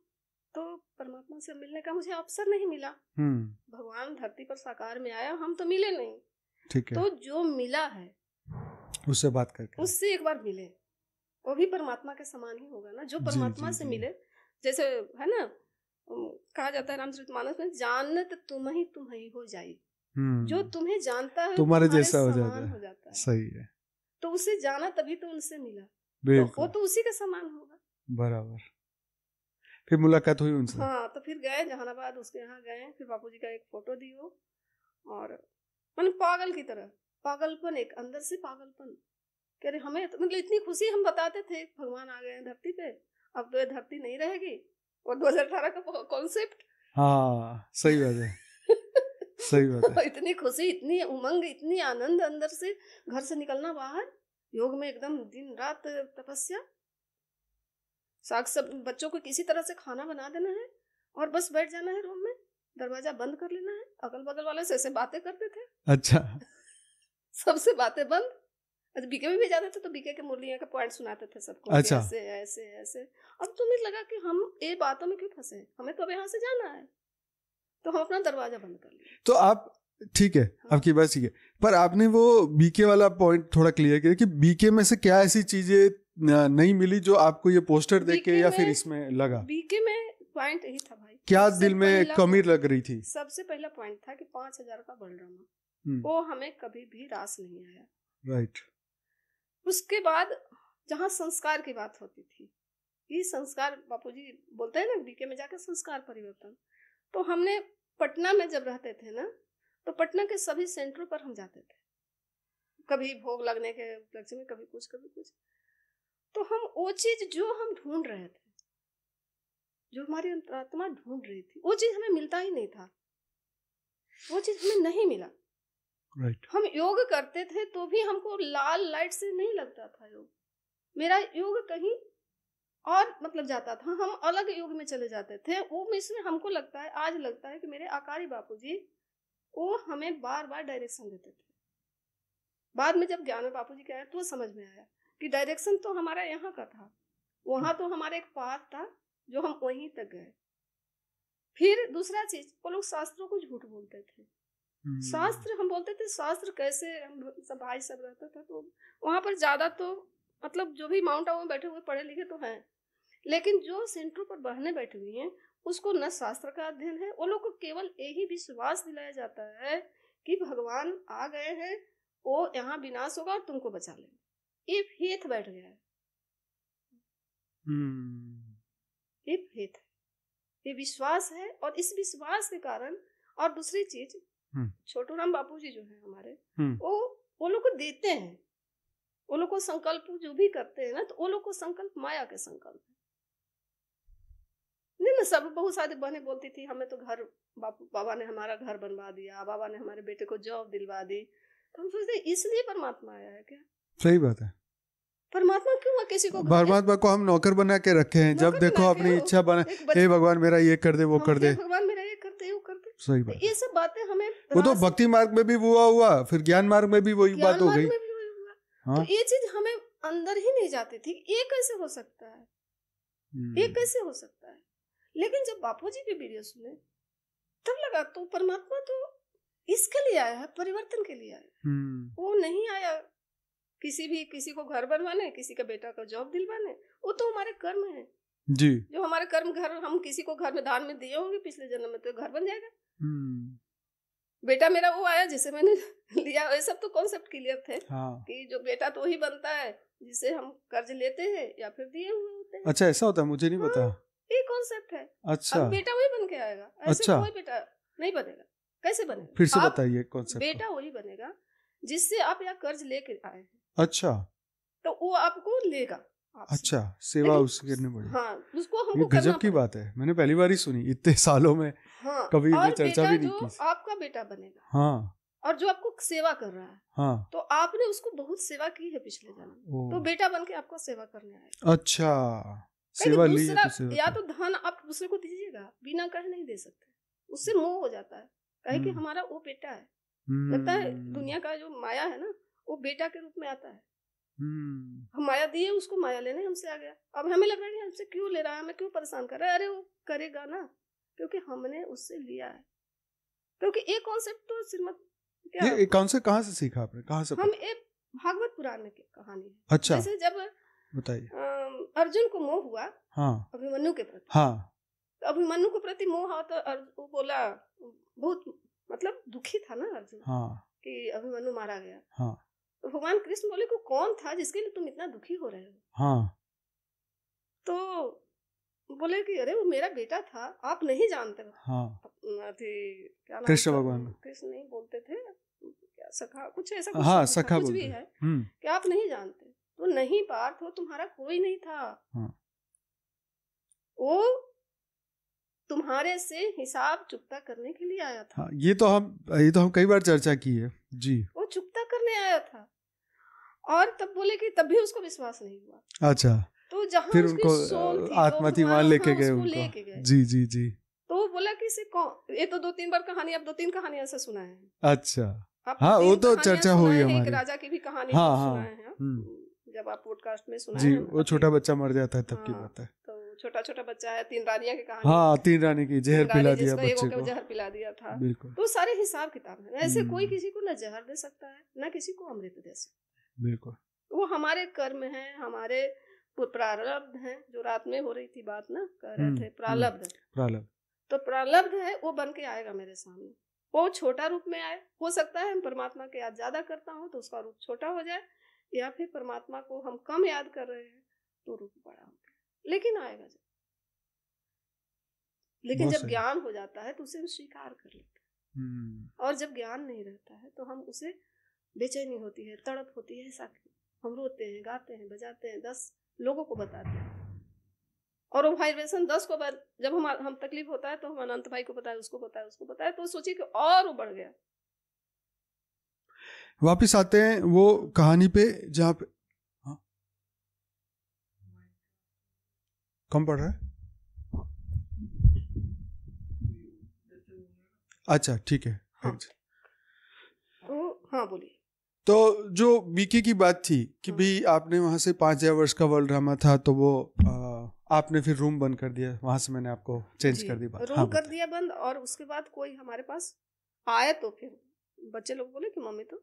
Speaker 2: तो परमात्मा से मिलने का मुझे अवसर नहीं मिला हम्म। भगवान धरती पर साकार में आया हम तो मिले नहीं ठीक है तो जो मिला है
Speaker 1: उससे बात करके
Speaker 2: उससे एक बार मिले वो भी परमात्मा के समान ही होगा ना जो परमात्मा से मिले जैसे है ना कहा जाता है रामचरित मानस में जानत तुम ही तुम ही हो जाए हम्म। जो तुम्हें जानता है तुम्हारे जैसा हो जाता है।, हो जाता
Speaker 3: है सही है
Speaker 2: तो उसे जाना तभी तो उनसे मिला तो वो तो उसी का समान होगा
Speaker 3: बराबर
Speaker 1: फिर मुलाकात हुई उनसे
Speaker 2: हाँ तो फिर गए जहानाबाद उसके यहाँ गए फिर बापू जी का एक फोटो दी हो और मैंने पागल की तरह पागलपन एक अंदर से पागलपन कह रहे हमें तो- मतलब इतनी खुशी हम बताते थे भगवान आ गए धरती पे अब तो ये धरती नहीं रहेगी 2018 का कॉन्सेप्ट
Speaker 1: हाँ सही बात है
Speaker 3: सही बात है
Speaker 2: इतनी खुशी इतनी उमंग इतनी आनंद अंदर से घर से निकलना बाहर योग में एकदम दिन रात तपस्या साग सब बच्चों को किसी तरह से खाना बना देना है और बस बैठ जाना है रूम में दरवाजा बंद कर लेना है अगल बगल वाले से ऐसे बातें करते थे अच्छा सबसे बातें बंद अच्छा बीके में भी जाते थे तो बीके के मुरलिया के पॉइंट सुनाते थे सबको अच्छा ऐसे ऐसे ऐसे अब तुम्हें तो लगा कि हम ये बातों में क्यों फंसे हमें तो अब यहाँ से जाना है तो हम अपना दरवाजा बंद कर
Speaker 1: लिया तो आप ठीक है हाँ। आपकी बात ठीक है पर आपने वो बीके वाला पॉइंट थोड़ा क्लियर किया कि बीके में से क्या ऐसी चीजें नहीं मिली जो आपको ये पोस्टर देख के या फिर इसमें लगा
Speaker 2: बीके में पॉइंट यही था भाई
Speaker 1: क्या दिल में कमी लग रही थी
Speaker 2: सबसे पहला पॉइंट था कि पांच हजार का बलरामा हम्म। वो हमें कभी भी रास नहीं आया राइट right. उसके बाद जहाँ संस्कार की बात होती थी ये संस्कार बापूजी बोलते हैं ना डीके में जाकर संस्कार परिवर्तन तो हमने पटना में जब रहते थे ना तो पटना के सभी सेंटरों पर हम जाते थे कभी भोग लगने के लक्ष्य में कभी कुछ कभी कुछ तो हम वो चीज जो हम ढूंढ रहे थे जो हमारी अंतरात्मा ढूंढ रही थी वो चीज हमें मिलता ही नहीं था वो चीज हमें नहीं मिला right. हम योग करते थे तो भी हमको लाल लाइट से नहीं लगता था योग मेरा योग कहीं और मतलब जाता था हम अलग योग में चले जाते थे वो इसमें हमको लगता है आज लगता है कि मेरे आकारी बापूजी वो हमें बार बार डायरेक्शन देते थे बाद में जब ज्ञान बापू जी के आया तो समझ में आया कि डायरेक्शन तो हमारा यहाँ का था वहाँ तो हमारा एक पाठ था जो हम वहीं तक गए फिर दूसरा चीज वो लोग शास्त्रों को झूठ बोलते थे हम्म। शास्त्र हम बोलते थे शास्त्र कैसे हम सब भाई सब रहता था तो वहाँ पर ज़्यादा तो मतलब जो भी माउंट आबू में बैठे हुए पढ़े लिखे तो हैं लेकिन जो सेंटरों पर बहने बैठी हुई हैं उसको न शास्त्र का अध्ययन है वो लोग को केवल यही विश्वास दिलाया जाता है कि भगवान आ गए हैं वो यहाँ विनाश होगा और तुमको बचा लेंगे ये फेथ बैठ गया है
Speaker 3: हम्म।
Speaker 2: ये फेथ ये विश्वास है और इस विश्वास के कारण और दूसरी चीज हम्म। छोटू राम बापू जी जो है हमारे हम्म। वो वो लोग को देते हैं वो लोग को संकल्प जो भी करते हैं ना तो वो लोग को संकल्प माया के संकल्प है नहीं ना सब बहुत सारी बहने बोलती थी हमें तो घर बापू बाबा ने हमारा घर बनवा दिया बाबा ने हमारे बेटे को जॉब दिलवा दी तो हम सोचते इसलिए परमात्मा आया है क्या सही बात है परमात्मा क्यों है किसी को परमात्मा
Speaker 1: को हम नौकर बना के रखे हैं जब देखो अपनी इच्छा बना हे भगवान मेरा ये कर दे वो हाँ, कर दे
Speaker 2: भगवान सही तो बात ये सब बातें हमें वो तो भक्ति मार्ग
Speaker 1: में भी हुआ हुआ फिर ज्ञान मार्ग में भी वही बात हो गई
Speaker 2: तो हाँ? तो ये चीज हमें अंदर ही नहीं जाती थी ये कैसे हो सकता है
Speaker 3: ये हम्म। कैसे
Speaker 2: हो सकता है लेकिन जब बापू जी की वीडियो सुने तब लगा तो परमात्मा तो इसके लिए आया है परिवर्तन के लिए आया हम्म। वो नहीं आया किसी भी किसी को घर बनवाने किसी का बेटा का जॉब दिलवाने वो तो हमारे कर्म है जी जो हमारे कर्म घर हम किसी को घर में दान में दिए होंगे पिछले जन्म में तो घर बन जाएगा हम्म। बेटा मेरा वो आया जिसे मैंने लिया ये सब तो कॉन्सेप्ट क्लियर थे हाँ। कि जो बेटा तो ही बनता है जिसे हम कर्ज लेते हैं या फिर दिए हुए होते हैं अच्छा ऐसा
Speaker 1: होता है मुझे नहीं हाँ, पता
Speaker 2: ये कॉन्सेप्ट है अच्छा अब बेटा वही बन के आएगा ऐसे अच्छा कोई बेटा नहीं बनेगा कैसे बनेगा फिर से बताइए कॉन्सेप्ट बेटा वही बनेगा जिससे आप यहाँ कर्ज लेके आए अच्छा तो वो आपको लेगा
Speaker 1: अच्छा सेवा उसे करनी पड़ी
Speaker 2: हाँ, उसको हमको ये गजब की बात
Speaker 1: है मैंने पहली बार ही सुनी इतने सालों में
Speaker 2: हाँ, कभी और चर्चा भी नहीं की आपका बेटा बनेगा हाँ और जो आपको सेवा कर रहा है हाँ तो आपने उसको बहुत सेवा की है पिछले जन्म तो बेटा बन के आपको सेवा करने
Speaker 1: आएगा अच्छा तो सेवा ली
Speaker 2: तो या तो धन आप दूसरे को दीजिएगा बिना कह नहीं दे सकते उससे मोह हो जाता है कहे कि हम्म। हमारा वो बेटा है
Speaker 3: लगता है हम्म। दुनिया
Speaker 2: का जो माया है ना वो बेटा के रूप में आता है हम्म। हम माया दिए उसको माया लेने हमसे आ गया अब हमें लग रहा है हमसे क्यों ले रहा है हमें क्यों परेशान कर रहा है अरे वो करेगा ना क्योंकि हमने उससे लिया है क्योंकि एक कॉन्सेप्ट तो श्रीमद ये से
Speaker 1: कहाँ से सीखा आपने कहाँ से हम
Speaker 2: एक भागवत पुराण की कहानी है अच्छा जैसे जब बताइए अर्जुन को मोह हुआ हाँ अभिमन्यु के प्रति हाँ तो अभिमन्यु के प्रति मोह हुआ तो वो बोला बहुत मतलब दुखी था ना अर्जुन हाँ कि अभिमन्यु मारा गया हाँ तो भगवान कृष्ण बोले को कौन था जिसके लिए तुम इतना दुखी हो रहे हो हाँ तो बोले कि अरे वो मेरा बेटा था आप नहीं जानते हाँ कृष्ण भगवान कृष्ण नहीं बोलते थे सखा कुछ ऐसा कुछ हाँ, सखा कुछ भी है हम्म। कि आप नहीं जानते तो नहीं पार्थ हो तुम्हारा कोई नहीं था हाँ। वो तुम्हारे से हिसाब चुकता करने के लिए आया था हाँ,
Speaker 1: ये तो हम ये तो हम कई बार चर्चा की है जी
Speaker 2: वो चुकता करने आया था और तब बोले कि तब भी उसको विश्वास नहीं
Speaker 1: हुआ अच्छा
Speaker 2: तो जहाँ फिर उनको आत्महत्या लेके गए उनको जी जी जी तो वो बोला कि इसे कौन ये तो दो तीन बार कहानी अब दो तीन कहानियां से सुना है अच्छा हाँ वो तो चर्चा हुई हमारी राजा की भी कहानी हाँ हाँ हम्म। जब आप पॉडकास्ट में सुना जी वो
Speaker 1: छोटा बच्चा मर जाता है तब की हाँ, बात है तो
Speaker 2: छोटा छोटा बच्चा है तीन रानिया की कहानी हाँ
Speaker 1: तीन रानी की जहर पिला दिया बच्चे को जहर पिला दिया था बिल्कुल
Speaker 2: तो सारे हिसाब किताब है ऐसे कोई हम्म। किसी को न जहर दे सकता है न किसी को अमृत दे सकता बिल्कुल वो हमारे कर्म है हमारे प्रारब्ध है जो रात में हो रही थी बात ना कह रहे हम्म, थे हम्म, प्रारब्ध प्रारब्ध तो प्रारब्ध है वो बन के आएगा मेरे सामने वो छोटा रूप में आए हो सकता है हम परमात्मा के याद ज्यादा करता हूँ तो उसका रूप छोटा हो जाए या फिर परमात्मा को हम कम याद कर रहे हैं तो रूप बड़ा हो गया लेकिन आएगा जब लेकिन जब ज्ञान हो जाता है तो उसे हम स्वीकार कर लेते
Speaker 3: हैं हम्म।
Speaker 2: और जब ज्ञान नहीं रहता है तो हम उसे बेचैनी होती है तड़प होती है ऐसा हम रोते हैं गाते हैं बजाते हैं दस लोगों को बताते हैं और वो वाइब्रेशन दस को बाद जब हम हम तकलीफ होता है तो हम अनंत भाई को बताए उसको बताए उसको बताए तो सोचिए कि और बढ़ गया
Speaker 1: वापिस आते हैं वो कहानी पे जहाँ पे हाँ। कम पढ़ रहा है अच्छा ठीक है हाँ, अच्छा।
Speaker 3: तो हाँ बोलिए
Speaker 1: तो जो बीके की बात थी कि हम्म। भाई आपने वहाँ से पाँच हजार वर्ष का वर्ल्ड ड्रामा था तो वो आ, आपने फिर रूम बंद कर दिया वहाँ से मैंने आपको चेंज कर दिया रूम हाँ, कर
Speaker 2: दिया बंद और उसके बाद कोई हमारे पास आए तो फिर बच्चे लोग बोले कि मम्मी तो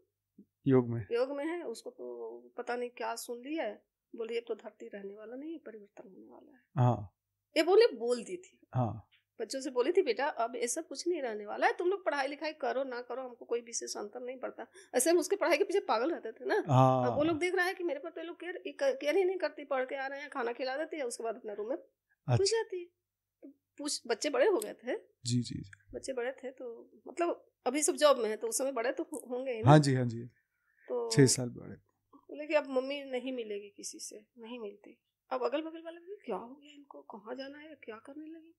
Speaker 2: योग में योग में है उसको तो पता नहीं क्या सुन लिया है बोले ये तो धरती रहने वाला नहीं परिवर्तन होने वाला है हाँ ये बोले बोल दी थी हाँ बच्चों से बोली थी बेटा अब ये सब कुछ नहीं रहने वाला है तुम लोग पढ़ाई लिखाई करो ना करो हमको कोई विशेष अंतर नहीं पड़ता ऐसे हम उसके पढ़ाई के पीछे पागल रहते थे ना हाँ। अब वो लोग देख रहा है कि मेरे पर तो लोग केयर केयर ही नहीं करती पढ़ के आ रहे हैं खाना खिला देती है उसके बाद अपना रूम में पूछ अच्छा। जाती पूछ बच्चे बड़े हो गए थे जी जी बच्चे बड़े थे तो मतलब अभी सब जॉब में है तो उस समय बड़े तो होंगे ही हाँ जी हाँ जी तो
Speaker 3: छह साल बड़े
Speaker 2: बोले कि अब मम्मी नहीं मिलेगी किसी से नहीं मिलती अब अगल बगल वाले क्या हो गया इनको कहाँ जाना है क्या करने लगे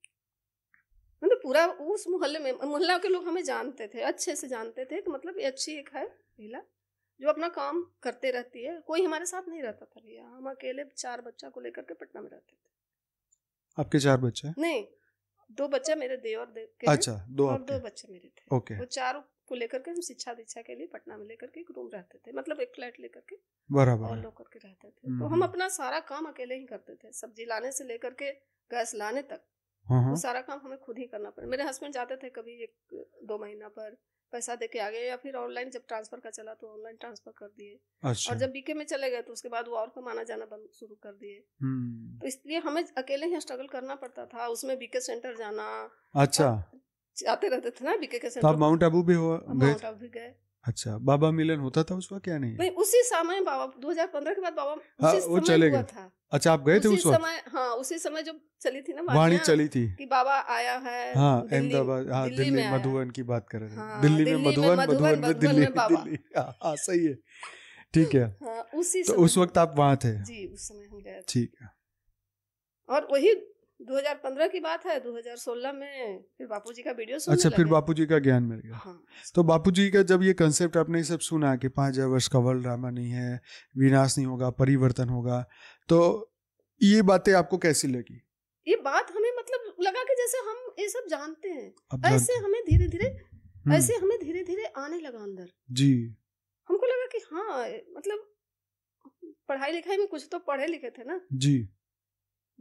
Speaker 2: पूरा उस मोहल्ले में मोहल्ला के लोग हमें जानते थे अच्छे से जानते थे कि मतलब ये अच्छी एक है महिला जो अपना काम करते रहती है कोई हमारे साथ नहीं रहता था भैया हम अकेले चार बच्चा को लेकर के पटना में रहते थे
Speaker 1: आपके चार बच्चे
Speaker 2: नहीं दो बच्चा मेरे देवर दे के अच्छा दो और दो बच्चे मेरे थे ओके वो चारों को लेकर के हम शिक्षा दीक्षा के लिए पटना में लेकर के एक रूम रहते थे मतलब एक फ्लैट लेकर के बराबर और लोग करके रहते थे तो हम्म, हम हम्म। अपना सारा काम अकेले ही करते थे सब्जी लाने से लेकर के गैस लाने तक हम्म। वो सारा काम हमें खुद ही करना पड़ा मेरे हस्बैंड जाते थे कभी एक दो महीना पर पैसा दे के आ गए या फिर ऑनलाइन जब ट्रांसफर का चला तो ऑनलाइन ट्रांसफर कर दिए अच्छा। और जब बीके में चले गए तो उसके बाद वो और कमाना जाना बंद शुरू कर दिए
Speaker 3: हम्म। तो
Speaker 2: इसलिए हमें अकेले ही स्ट्रगल करना पड़ता था उसमें बीके सेंटर जाना अच्छा जाते रहते थे ना बीके के सेंटर तो आप माउंट
Speaker 1: आबू भी हुआ माउंट आबू भी गए अच्छा बाबा मिलन होता था उसका क्या नहीं
Speaker 2: नहीं उसी समय बाबा 2015 के बाद बाबा उसी हाँ, समय हुआ था
Speaker 1: अच्छा आप गए थे उस समय
Speaker 2: हाँ उसी समय जब चली थी ना वाणी चली थी कि बाबा आया है हाँ अहमदाबाद हाँ दिल्ली, दिल्ली मधुबन
Speaker 1: की बात कर रहे हैं हाँ, दिल्ली, दिल्ली में मधुबन मधुबन में दिल्ली में दिल्ली हाँ, हाँ सही है ठीक है
Speaker 2: हाँ, उसी तो उस वक्त आप वहाँ थे जी उस समय हम गए ठीक है और वही 2015 की बात है 2016 में फिर बापूजी का वीडियो सुनने अच्छा फिर
Speaker 1: बापूजी का ज्ञान मिल गया हाँ। तो बापूजी का जब ये कंसेप्ट आपने सब सुना कि पाँच हजार वर्ष का वर्ल्ड ड्रामा नहीं है विनाश नहीं होगा परिवर्तन होगा तो ये बातें आपको कैसी लगी
Speaker 2: ये बात हमें मतलब लगा कि जैसे हम ये सब जानते हैं हम्म। ऐसे हमें धीरे धीरे ऐसे हमें धीरे धीरे आने लगा अंदर जी हमको लगा कि हाँ मतलब पढ़ाई लिखाई में कुछ तो पढ़े लिखे थे ना जी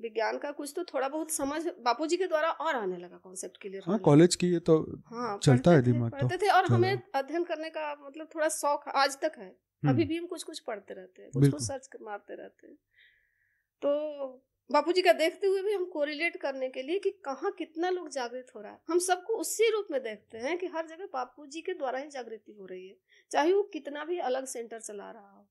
Speaker 2: विज्ञान का कुछ तो थोड़ा बहुत समझ बापूजी के द्वारा और आने लगा कॉन्सेप्ट क्लियर हाँ
Speaker 1: कॉलेज की ये तो हाँ, चलता है दिमाग तो। पढ़ते तो, थे और हमें
Speaker 2: अध्ययन करने का मतलब थोड़ा शौक आज तक है अभी हम्म। भी हम कुछ कुछ पढ़ते रहते हैं कुछ कुछ सर्च मारते रहते हैं तो बापूजी का देखते हुए भी हम कोरिलेट करने के लिए कि कहाँ कितना लोग जागृत हो रहा है हम सबको उसी रूप में देखते हैं कि हर जगह बापू जी के द्वारा ही जागृति हो रही है चाहे वो कितना भी अलग सेंटर चला रहा हो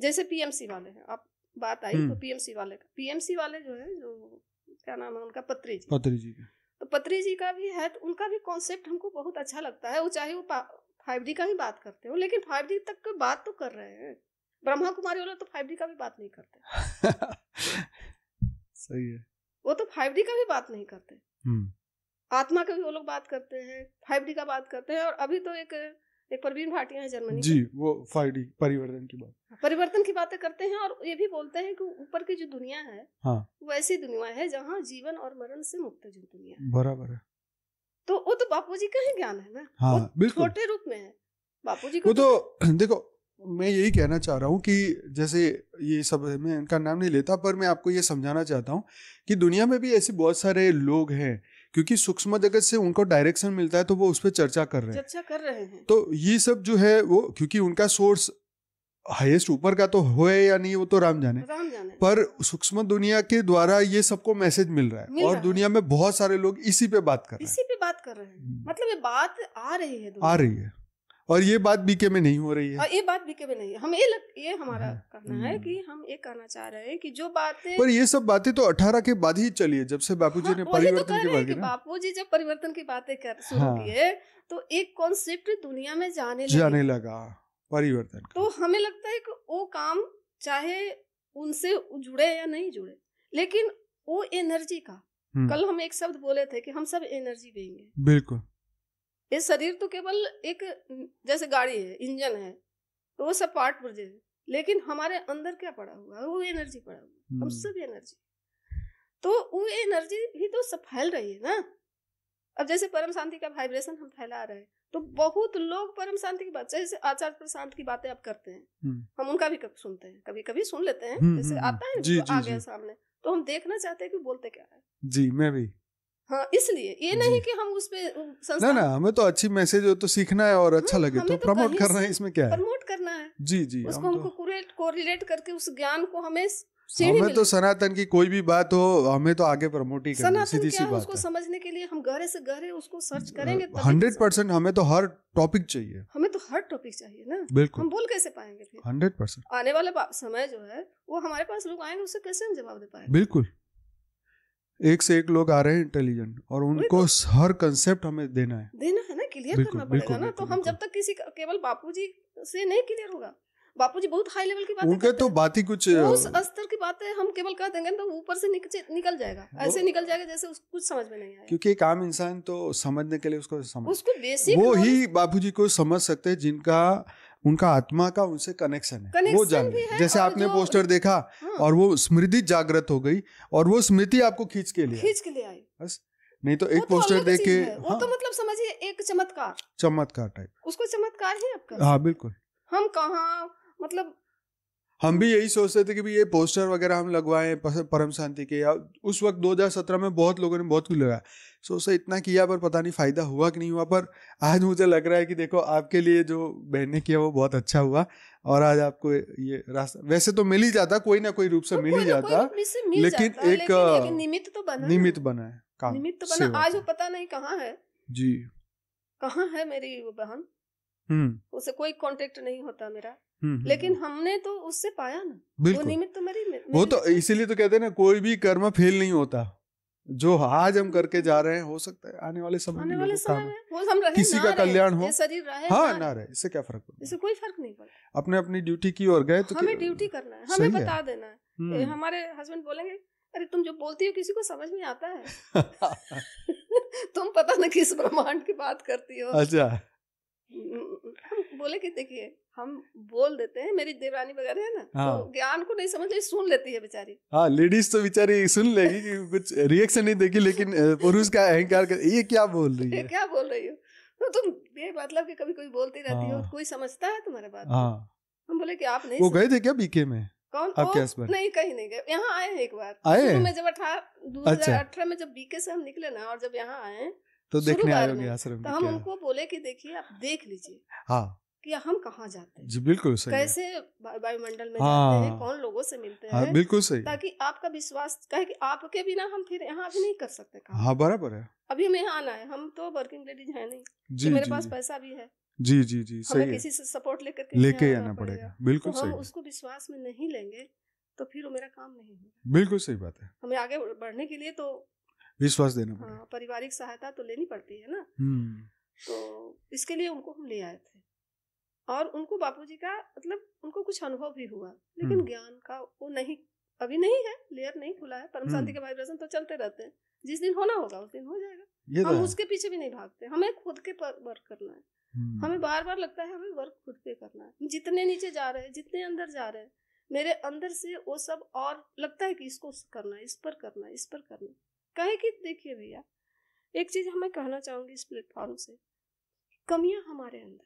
Speaker 2: जैसे पीएमसी वाले हैं आप बात आई तो पीएमसी हम्म। वाले का पीएमसी वाले जो है जो क्या नाम है उनका पत्री जी पत्री जी तो पत्री जी का भी है तो उनका भी कॉन्सेप्ट हमको बहुत अच्छा लगता है वो चाहे वो फाइव का ही बात करते हो लेकिन फाइव तक बात तो कर रहे हैं ब्रह्मा कुमारी वाले तो फाइव का भी बात नहीं करते
Speaker 3: सही है
Speaker 2: वो तो फाइव का भी बात नहीं करते हम्म। आत्मा का भी वो लोग बात करते हैं फाइव का बात करते हैं और अभी तो एक एक प्रवीण भाटिया है जर्मनी जी
Speaker 1: वो फाइव परिवर्तन
Speaker 2: की बात हाँ। परिवर्तन की बातें करते हैं और ये भी बोलते हैं कि ऊपर की जो दुनिया है हाँ। वो ऐसी दुनिया है जहाँ जीवन और मरण से मुक्त जो दुनिया है बराबर है तो वो तो बापू जी का ही ज्ञान है ना
Speaker 1: हाँ, छोटे
Speaker 2: रूप में है बापू जी को वो तो,
Speaker 1: तो देखो मैं यही कहना चाह रहा हूँ कि जैसे ये सब मैं इनका नाम नहीं लेता पर मैं आपको ये समझाना चाहता हूँ कि दुनिया में भी ऐसे बहुत सारे लोग हैं क्योंकि सूक्ष्म जगत से उनको डायरेक्शन मिलता है तो वो उस पर चर्चा कर रहे हैं
Speaker 2: चर्चा कर रहे हैं
Speaker 1: तो ये सब जो है वो क्योंकि उनका सोर्स हाईएस्ट ऊपर का तो हो या नहीं वो तो राम जाने, राम जाने। पर सूक्ष्म दुनिया के द्वारा ये सबको मैसेज मिल रहा है मिल और रहा दुनिया में बहुत सारे लोग इसी पे बात कर रहे
Speaker 2: हैं इसी पे बात कर रहे हैं हम्म। मतलब ये बात आ रही है आ रही
Speaker 1: है और ये बात बीके में नहीं हो रही है और
Speaker 2: ये बात बीके में नहीं है हम ये लग, ये हमारा हाँ। कहना है कि हम्म। हम ये कहना चाह रहे हैं कि जो बातें पर ये सब
Speaker 1: बातें तो अठारह के बाद ही चली है जब से बापू जी हाँ, ने तो परिवर्तन तो की बात बापू
Speaker 2: जी जब परिवर्तन की बातें कर शुरू हाँ, है तो एक कॉन्सेप्ट दुनिया में जाने जाने
Speaker 1: लगा परिवर्तन
Speaker 2: तो हमें लगता है कि वो काम चाहे उनसे जुड़े या नहीं जुड़े लेकिन वो एनर्जी का हम्म। कल हम एक शब्द बोले थे कि हम सब एनर्जी देंगे बिल्कुल ये शरीर तो केवल एक जैसे गाड़ी है इंजन है तो वो सब पार्ट पुर्जे है लेकिन हमारे अंदर क्या पड़ा हुआ है वो एनर्जी पड़ा हुआ हम हम्म। सब एनर्जी तो वो एनर्जी भी तो सब फैल रही है ना अब जैसे परम शांति का वाइब्रेशन हम फैला रहे हैं तो बहुत लोग परम शांति की बात जैसे आचार्य प्रशांत की बातें आप करते हैं हम्म। हम उनका भी कभी सुनते हैं कभी कभी सुन लेते हैं हम्म, जैसे आता है जी, तो जी, आ गया सामने तो हम देखना चाहते हैं कि बोलते क्या है जी मैं भी हाँ इसलिए ये नहीं कि हम उस पे ना ना
Speaker 1: हमें तो अच्छी मैसेज हो तो सीखना है और अच्छा हाँ, लगे तो, तो प्रमोट करना है इसमें क्या है
Speaker 2: प्रमोट करना है
Speaker 1: जी जी उसको हम हमको
Speaker 2: तो... कोरिलेट करके उस ज्ञान को हमें हमें तो
Speaker 1: सनातन की कोई भी बात हो हमें तो आगे प्रमोट ही है सीधी सी बात उसको
Speaker 2: समझने के लिए हम गहरे से गहरे उसको सर्च हाँ, करेंगे हंड्रेड
Speaker 1: परसेंट तो हमें तो हर टॉपिक चाहिए
Speaker 2: हमें तो हर टॉपिक चाहिए ना बिल्कुल हम बोल कैसे पाएंगे हंड्रेड परसेंट आने वाला समय जो है वो हमारे पास लोग आएंगे उससे कैसे हम जवाब दे पाएंगे
Speaker 1: बिल्कुल एक से एक लोग आ रहे हैं इंटेलिजेंट और उनको तो। हर कंसेप्ट हमें देना है
Speaker 2: देना है ना क्लियर करना पड़ेगा ना तो हम जब तक किसी केवल बापूजी से नहीं क्लियर होगा बापूजी बहुत हाई लेवल की बात उनके तो बात ही कुछ उस स्तर की बातें हम केवल कह देंगे तो ऊपर से निकल जाएगा ऐसे निकल जाएगा जैसे उसको कुछ समझ में नहीं आया
Speaker 1: क्योंकि एक आम इंसान तो समझने के लिए उसको समझ उसको बेसिक वो ही बापूजी को समझ सकते हैं जिनका उनका आत्मा का उनसे कनेक्शन
Speaker 2: है वो जान जैसे आपने पोस्टर देखा
Speaker 1: हाँ। और वो स्मृति जागृत हो गई और वो स्मृति आपको खींच के लिए खींच
Speaker 2: के लिए आई बस
Speaker 1: नहीं तो एक पोस्टर तो देख के हाँ।
Speaker 2: तो मतलब समझिए एक चमत्कार
Speaker 1: चमत्कार टाइप
Speaker 2: उसको चमत्कार है आपका हाँ बिल्कुल हम कहा मतलब
Speaker 1: हम भी यही सोचते थे कि भी ये पोस्टर वगैरह हम लगवाएं परम शांति के या उस वक्त 2017 में बहुत लोगों ने बहुत कुछ लगाया सोचा इतना किया पर पता नहीं फ़ायदा हुआ कि नहीं हुआ पर आज मुझे लग रहा है कि देखो आपके लिए जो बहन ने किया वो बहुत अच्छा हुआ और आज आपको ये रास्ता वैसे तो मिल ही जाता कोई ना कोई रूप से मिल ही जाता लेकिन एक निमित्त तो बना निमित्त बना है निमित्त तो बना आज वो
Speaker 2: पता नहीं कहाँ है जी कहाँ है मेरी वो बहन हम्म उसे कोई कांटेक्ट नहीं होता मेरा हम्म, हम्म, लेकिन हम्म। हमने तो उससे पाया ना वो निमित्त तो मेरी, वो तो
Speaker 1: इसीलिए तो कहते हैं ना कोई भी कर्म फेल नहीं होता जो आज हम करके जा रहे हैं हो सकता है आने वाले समय आने वाले समय में
Speaker 2: वो हम रहे किसी का कल्याण हो शरीर रहे हाँ ना
Speaker 1: रहे इससे क्या फर्क
Speaker 2: पड़ता इससे कोई फर्क नहीं पड़ता
Speaker 1: अपने अपनी ड्यूटी की और गए तो हमें ड्यूटी
Speaker 2: करना है हमें बता देना है हमारे हस्बैंड बोलेंगे अरे तुम जो बोलती हो किसी को समझ में आता है तुम पता ना किस ब्रह्मांड की बात करती हो अच्छा बोले कि देखिए हम बोल देते हैं मेरी देवरानी वगैरह है ना तो हाँ। तो ज्ञान को नहीं समझ सुन लेती है बेचारी
Speaker 1: हाँ लेडीज तो बेचारी सुन लेगी कि कुछ रिएक्शन नहीं देगी लेकिन पुरुष का अहंकार कर ये क्या बोल रही है
Speaker 2: क्या बोल रही हो तो तुम ये मतलब कि कभी कोई बोलती रहती हाँ। हो कोई समझता है तुम्हारे बात हाँ। हम बोले कि आप नहीं वो गए थे
Speaker 1: क्या बीके में कौन आपके हस्बैंड नहीं
Speaker 2: कहीं नहीं गए यहाँ आए हैं एक बार आए में जब अठारह दो हजार अच्छा। अठारह में जब बीके से हम निकले ना और जब यहाँ आए तो देखने आए होंगे
Speaker 1: यहाँ सिर्फ तो हम उनको
Speaker 2: बोले कि देखिए आप देख लीजिए हाँ कि हम कहाँ जाते हैं
Speaker 1: जी बिल्कुल सही कैसे
Speaker 2: वायुमंडल में हाँ, जाते हैं कौन लोगों से मिलते हाँ, हैं बिल्कुल सही ताकि आपका विश्वास कहे कि आपके बिना हम फिर यहाँ अभी नहीं कर सकते काम हाँ बराबर है अभी हमें यहाँ आना है हम तो वर्किंग लेडीज है नहीं जी, तो मेरे जी, पास जी, पैसा भी है
Speaker 1: जी जी जी सही हमें किसी से
Speaker 2: सपोर्ट लेकर लेके आना पड़ेगा बिल्कुल तो सही उसको विश्वास में नहीं लेंगे तो फिर वो मेरा काम नहीं
Speaker 1: होगा बिल्कुल सही बात है
Speaker 2: हमें आगे बढ़ने के लिए तो विश्वास देना हाँ, पारिवारिक सहायता तो लेनी पड़ती है ना हम्म। तो इसके लिए उनको हम ले आए थे और उनको बापूजी का मतलब उनको कुछ अनुभव भी हुआ लेकिन हम्म। ज्ञान का वो नहीं अभी नहीं है लेयर नहीं खुला है परम शांति हम्म। के वाइब्रेशन तो चलते रहते हैं जिस दिन होना होगा उस दिन हो जाएगा तो हम उसके पीछे भी नहीं भागते हमें खुद के पर वर्क करना है हमें बार बार लगता है हमें वर्क खुद पे करना है जितने नीचे जा रहे हैं जितने अंदर जा रहे हैं मेरे अंदर से वो सब और लगता है कि इसको करना है इस पर करना है इस पर करना है कहे कि देखिए भैया एक चीज हमें कहना चाहूंगी इस प्लेटफॉर्म से कमियां हमारे अंदर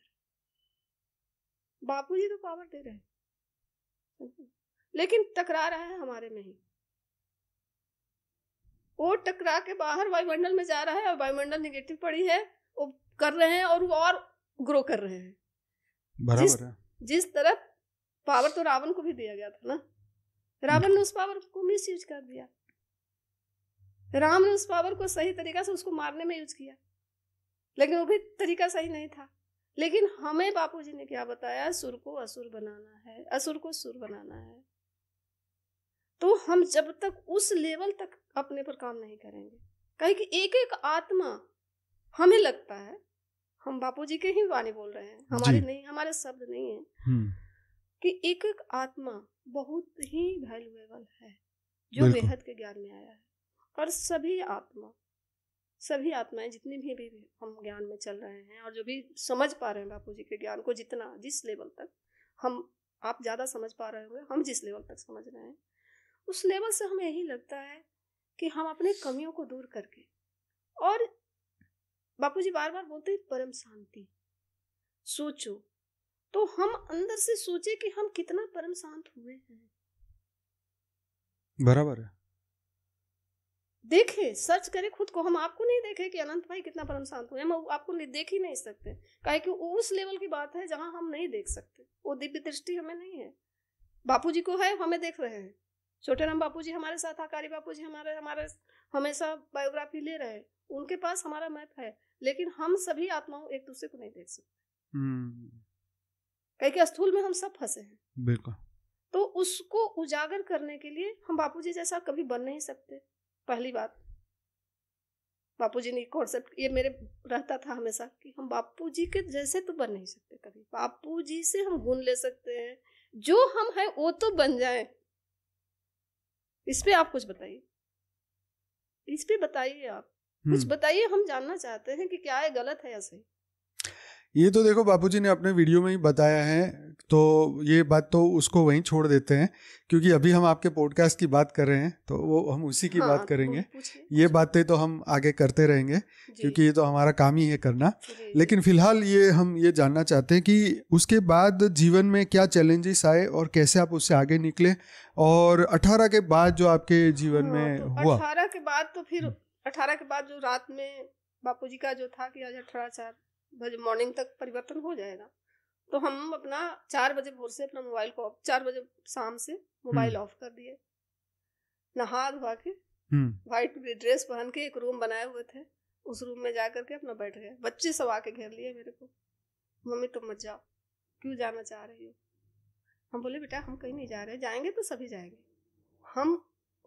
Speaker 2: बापूजी तो पावर दे रहे हैं लेकिन टकरा रहा है हमारे में ही वो टकरा के बाहर वायुमंडल में जा रहा है और वायुमंडल निगेटिव पड़ी है वो कर रहे हैं और वो और ग्रो कर रहे
Speaker 3: हैं जिस,
Speaker 2: जिस तरफ पावर तो रावण को भी दिया गया था ना रावण ने उस पावर को मिस यूज कर दिया राम ने उस पावर को सही तरीका से उसको मारने में यूज किया लेकिन वो भी तरीका सही नहीं था लेकिन हमें बापू जी ने क्या बताया सुर को असुर बनाना है असुर को सुर बनाना है तो हम जब तक उस लेवल तक अपने पर काम नहीं करेंगे कहीं कि एक एक आत्मा हमें लगता है हम बापू जी के ही वाणी बोल रहे हैं हमारे नहीं हमारे शब्द नहीं है हम्म। कि एक एक आत्मा बहुत ही वैल्यूएबल है जो बेहद के ज्ञान में आया है और सभी आत्मा सभी आत्माएं जितनी भी, भी हम ज्ञान में चल रहे हैं और जो भी समझ पा रहे हैं बापू जी के ज्ञान को जितना जिस लेवल तक हम आप ज़्यादा समझ पा रहे होंगे हम जिस लेवल तक समझ रहे हैं उस लेवल से हमें यही लगता है कि हम अपने कमियों को दूर करके और बापू जी बार बार बोलते हैं परम शांति सोचो तो हम अंदर से सोचे कि हम कितना परम शांत हुए हैं बराबर है देखे सर्च करे खुद को हम आपको नहीं देखे कि अनंत भाई कितना परम शांत हुए हम आपको देख ही नहीं सकते कहे कि उस लेवल की बात है जहाँ हम नहीं देख सकते वो दिव्य दृष्टि हमें नहीं है बापू जी को है हमें देख रहे हैं छोटे राम बापू जी हमारे साथ आकारी बापू जी हमारे हमारे हमेशा बायोग्राफी ले रहे हैं उनके पास हमारा मैप है लेकिन हम सभी आत्माओं एक दूसरे को नहीं देख सकते हम्म। कहे कि स्थूल में हम सब फंसे हैं बिल्कुल तो उसको उजागर करने के लिए हम बापूजी जैसा कभी बन नहीं सकते पहली बात बापूजी ने कॉन्सेप्ट ये मेरे रहता था हमेशा कि हम बापूजी के जैसे तो बन नहीं सकते कभी बापूजी से हम गुण ले सकते हैं जो हम हैं वो तो बन जाए इस पे आप कुछ बताइए इस पे बताइए आप कुछ हम्म। बताइए हम जानना चाहते हैं कि क्या है गलत है या सही
Speaker 1: ये तो देखो बापूजी ने अपने वीडियो में ही बताया है तो ये बात तो उसको वहीं छोड़ देते हैं क्योंकि अभी हम आपके पॉडकास्ट की बात कर रहे हैं तो वो हम उसी की हाँ, बात करेंगे ये बातें तो हम आगे करते रहेंगे क्योंकि ये तो हमारा काम ही है करना लेकिन फिलहाल ये हम ये जानना चाहते हैं कि उसके बाद जीवन में क्या चैलेंजेस आए और कैसे आप उससे आगे निकले और अठारह के बाद जो आपके जीवन में हाँ, तो हुआ
Speaker 2: अठारह के बाद तो फिर हम्म। अठारह के बाद जो रात में बापू जी का जो था कि आज अठारह चार बजे मॉर्निंग तक परिवर्तन हो जाएगा तो हम अपना चार बजे भोर से अपना मोबाइल को ऑफ चार बजे शाम से मोबाइल हम्म। ऑफ कर दिए नहा धोवा के
Speaker 3: व्हाइट
Speaker 2: हम्म। ड्रेस पहन के एक रूम बनाए हुए थे उस रूम में जा करके अपना बैठ गए बच्चे सब आके घेर लिए मेरे को मम्मी तुम मत जाओ क्यों जाना चाह रही हो हम बोले बेटा हम कहीं नहीं जा रहे जाएंगे तो सभी जाएंगे हम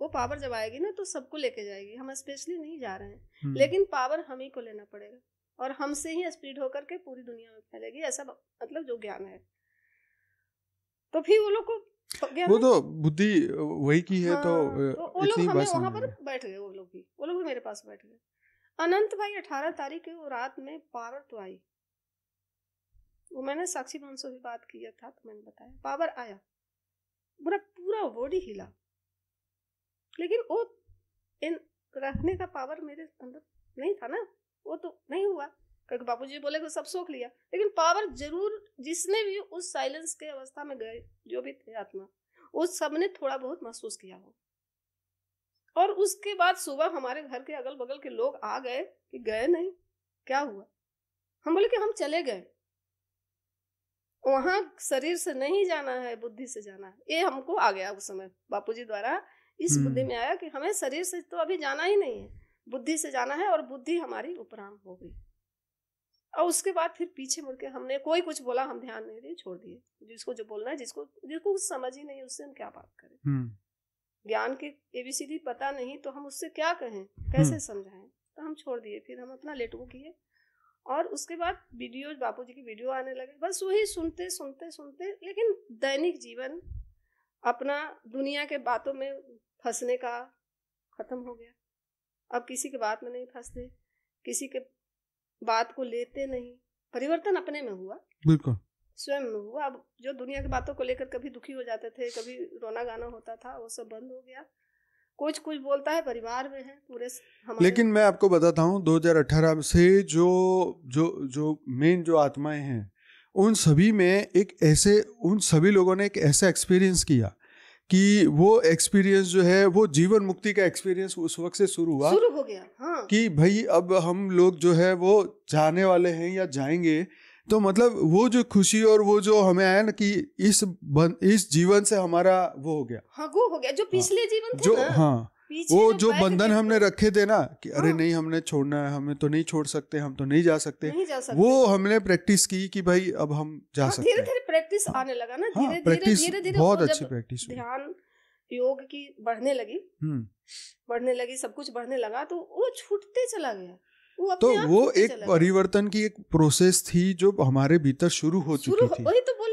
Speaker 2: वो पावर जब आएगी ना तो सबको लेके जाएगी हम स्पेशली नहीं जा रहे हैं हम्म। लेकिन पावर हम ही को लेना पड़ेगा और हमसे ही स्प्रीड होकर के पूरी दुनिया में फैलेगी ऐसा मतलब जो ज्ञान है तो फिर वो लोग को वो तो
Speaker 1: बुद्धि वही की है तो, हाँ, तो, तो वो लोग हमें वहां पर
Speaker 2: बैठ गए वो लोग भी वो लोग भी मेरे पास बैठ गए अनंत भाई अठारह तारीख की रात में पावर तो आई वो मैंने साक्षी भवन से भी बात किया था तो मैंने बताया पावर आया पूरा पूरा बॉडी हिला लेकिन वो इन रखने का पावर मेरे अंदर नहीं था ना वो तो नहीं हुआ क्योंकि बापू जी बोले सब सोख लिया लेकिन पावर जरूर जिसने भी उस साइलेंस के अवस्था में गए जो भी थे आत्मा उस सब ने थोड़ा बहुत महसूस किया हो और उसके बाद सुबह हमारे घर के अगल बगल के लोग आ गए कि गए नहीं क्या हुआ हम बोले कि हम चले गए वहां शरीर से नहीं जाना है बुद्धि से जाना है ये हमको आ गया उस समय बापूजी द्वारा इस बुद्धि हम्म। में आया कि हमें शरीर से तो अभी जाना ही नहीं है बुद्धि से जाना है और बुद्धि हमारी उपराम गई और उसके बाद फिर पीछे मुड़ के हमने कोई कुछ बोला हम ध्यान नहीं दिए छोड़ दिए जिसको जो बोलना है जिसको जिसको कुछ समझ ही नहीं उससे हम क्या बात करें हम्म। ज्ञान के एबीसीडी पता नहीं तो हम उससे क्या कहें हम्म। कैसे समझाएं तो हम छोड़ दिए फिर हम अपना लेटवो किए और उसके बाद वीडियो बापू जी की वीडियो आने लगे बस वही सुनते सुनते सुनते लेकिन दैनिक जीवन अपना दुनिया के बातों में फंसने का खत्म हो गया अब किसी के बात में नहीं फंसते किसी के बात को लेते नहीं परिवर्तन अपने में हुआ बिल्कुल स्वयं में हुआ अब जो दुनिया की बातों को लेकर कभी दुखी हो जाते थे कभी रोना गाना होता था वो सब बंद हो गया कुछ कुछ बोलता है परिवार में है पूरे हमारे लेकिन
Speaker 1: मैं आपको बताता हूँ 2018 से जो जो जो मेन जो आत्माएं हैं उन सभी में एक ऐसे उन सभी लोगों ने एक ऐसा एक्सपीरियंस किया कि वो एक्सपीरियंस जो है वो जीवन मुक्ति का एक्सपीरियंस उस वक्त से शुरू हुआ शुरू
Speaker 3: हो गया हाँ।
Speaker 1: कि भाई अब हम लोग जो है वो जाने वाले हैं या जाएंगे तो मतलब वो जो खुशी और वो जो हमें आया ना कि इस बन, इस जीवन से हमारा वो हो गया
Speaker 2: हाँ वो हो गया जो हाँ। पिछले हाँ, जीवन थे जो ना, हाँ वो जो बंधन
Speaker 1: तो हमने रखे थे ना कि अरे हाँ। नहीं हमने छोड़ना है हमें तो नहीं छोड़ सकते हम तो नहीं जा सकते नहीं जा सकते वो हमने प्रैक्टिस की कि भाई अब हम जा हाँ, सकते धीरे
Speaker 2: धीरे प्रैक्टिस हाँ। आने लगा ना धीरे धीरे धीरे धीरे बहुत अच्छी प्रैक्टिस ध्यान योग की बढ़ने लगी हम्म। बढ़ने लगी सब कुछ बढ़ने लगा तो वो छूटते चला गया तो वो एक परिवर्तन
Speaker 1: की एक प्रोसेस थी जो हमारे भीतर शुरू हो चुकी थी वही
Speaker 2: तो बोले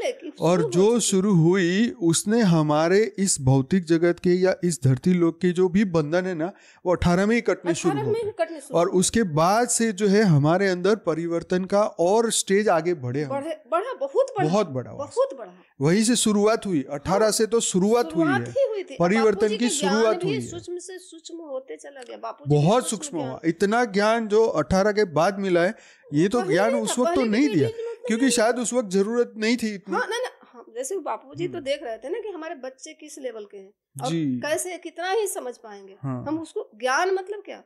Speaker 2: और
Speaker 1: जो शुरू हुई उसने हमारे इस भौतिक जगत के या इस धरती लोक के जो भी बंधन है ना वो अठारह में ही कटने शुरू हो गए और उसके बाद से जो है हमारे अंदर परिवर्तन का और स्टेज आगे बढ़े
Speaker 2: बढ़ा बहुत बड़ा बहुत बड़ा बहुत
Speaker 1: बड़ा से शुरुआत हुई अठारह हाँ, से तो शुरुआत हुई है परिवर्तन की शुरुआत हुई
Speaker 2: सूक्ष्म से सूक्ष्म होते चला गया
Speaker 1: बहुत सूक्ष्म हुआ इतना ज्ञान जो 2018 के बाद मिला है ये तो ज्ञान उस वक्त तो नहीं दिया क्योंकि शायद उस वक्त जरूरत नहीं थी इतनी हाँ,
Speaker 2: हाँ, जैसे बापू जी तो हम्म। देख रहे थे ना कि हमारे बच्चे किस लेवल के हैं और कैसे कितना ही समझ पाएंगे हाँ। हम उसको ज्ञान मतलब क्या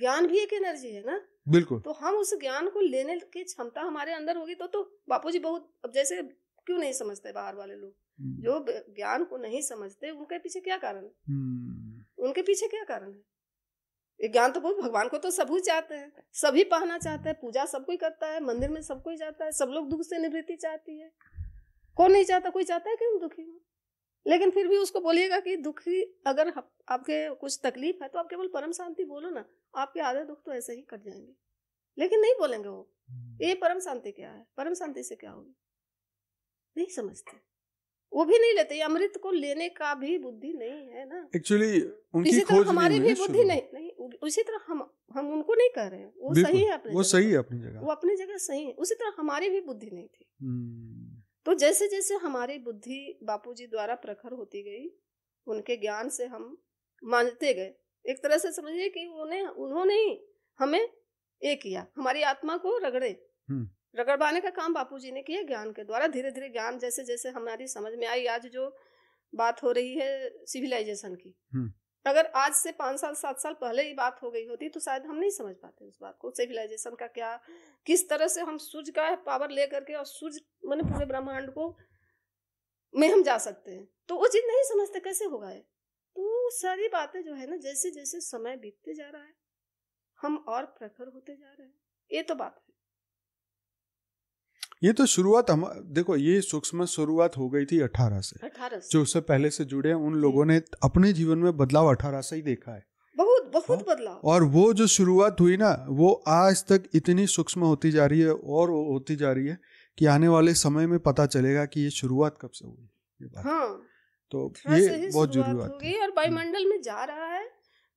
Speaker 2: ज्ञान भी एक एनर्जी है ना बिल्कुल तो हम उस ज्ञान को लेने की क्षमता हमारे अंदर होगी तो तो बापू जी बहुत अब जैसे क्यों नहीं समझते बाहर वाले लोग हम्म। जो ज्ञान को नहीं समझते उनके पीछे क्या कारण है
Speaker 3: हम्म।
Speaker 2: उनके पीछे क्या कारण है ज्ञान तो भगवान को तो सब ही चाहते हैं सभी पाना चाहते हैं पूजा सब कोई करता है मंदिर में सब कोई जाता है सब लोग दुख से निवृत्ति चाहती है कौन नहीं चाहता कोई चाहता है कि हम दुखी हूँ लेकिन फिर भी उसको बोलिएगा कि दुखी अगर आपके कुछ तकलीफ है तो आप केवल परम शांति बोलो ना आपके आधे दुख तो ऐसे ही कट जाएंगे लेकिन नहीं बोलेंगे वो हम्म। ये परम शांति क्या है परम शांति से क्या होगी नहीं समझते वो भी नहीं लेते अमृत को लेने का भी बुद्धि नहीं है ना
Speaker 1: एक्चुअली उनकी खोज हमारी भी बुद्धि नहीं
Speaker 2: नहीं उसी तरह हम हम उनको नहीं कह रहे हैं वो सही है अपने वो सही है अपनी जगह वो अपनी जगह सही है उसी तरह हमारी भी बुद्धि नहीं थी हम्म। तो जैसे जैसे हमारी बुद्धि बापूजी द्वारा प्रखर होती गई उनके ज्ञान से हम मानते गए एक तरह से समझिए कि उन्हें उन्होंने ही हमें ये किया हमारी आत्मा को रगड़े हम्म। रगड़वाने का काम बापूजी ने किया ज्ञान के द्वारा धीरे धीरे ज्ञान जैसे जैसे हमारी समझ में आई आज जो बात हो रही है सिविलाइजेशन की हम्म। अगर आज से पाँच साल सात साल पहले ही बात हो गई होती तो शायद हम नहीं समझ पाते उस बात को सिविलाइजेशन का क्या किस तरह से हम सूर्य का पावर ले करके और सूर्य मैंने पूरे ब्रह्मांड को में हम जा सकते हैं तो वो चीज नहीं समझते कैसे होगा ये तो सारी बातें जो है ना जैसे जैसे समय बीतते जा रहा है हम और प्रखर होते जा रहे हैं ये तो बात है
Speaker 1: ये तो शुरुआत हम देखो ये सूक्ष्म शुरुआत हो गई थी अठारह से अठारह जो उससे पहले से जुड़े हैं उन लोगों ने अपने जीवन में बदलाव अठारह से ही देखा है
Speaker 2: बहुत बहुत हाँ।
Speaker 1: बदलाव और वो जो शुरुआत हुई ना वो आज तक इतनी सूक्ष्म होती जा रही है और होती जा रही है कि आने वाले समय में पता चलेगा कि ये शुरुआत कब से हुई
Speaker 2: ये बात हाँ,
Speaker 1: तो ये बहुत जरूरी
Speaker 2: और वायुमंडल हम्म। में जा रहा है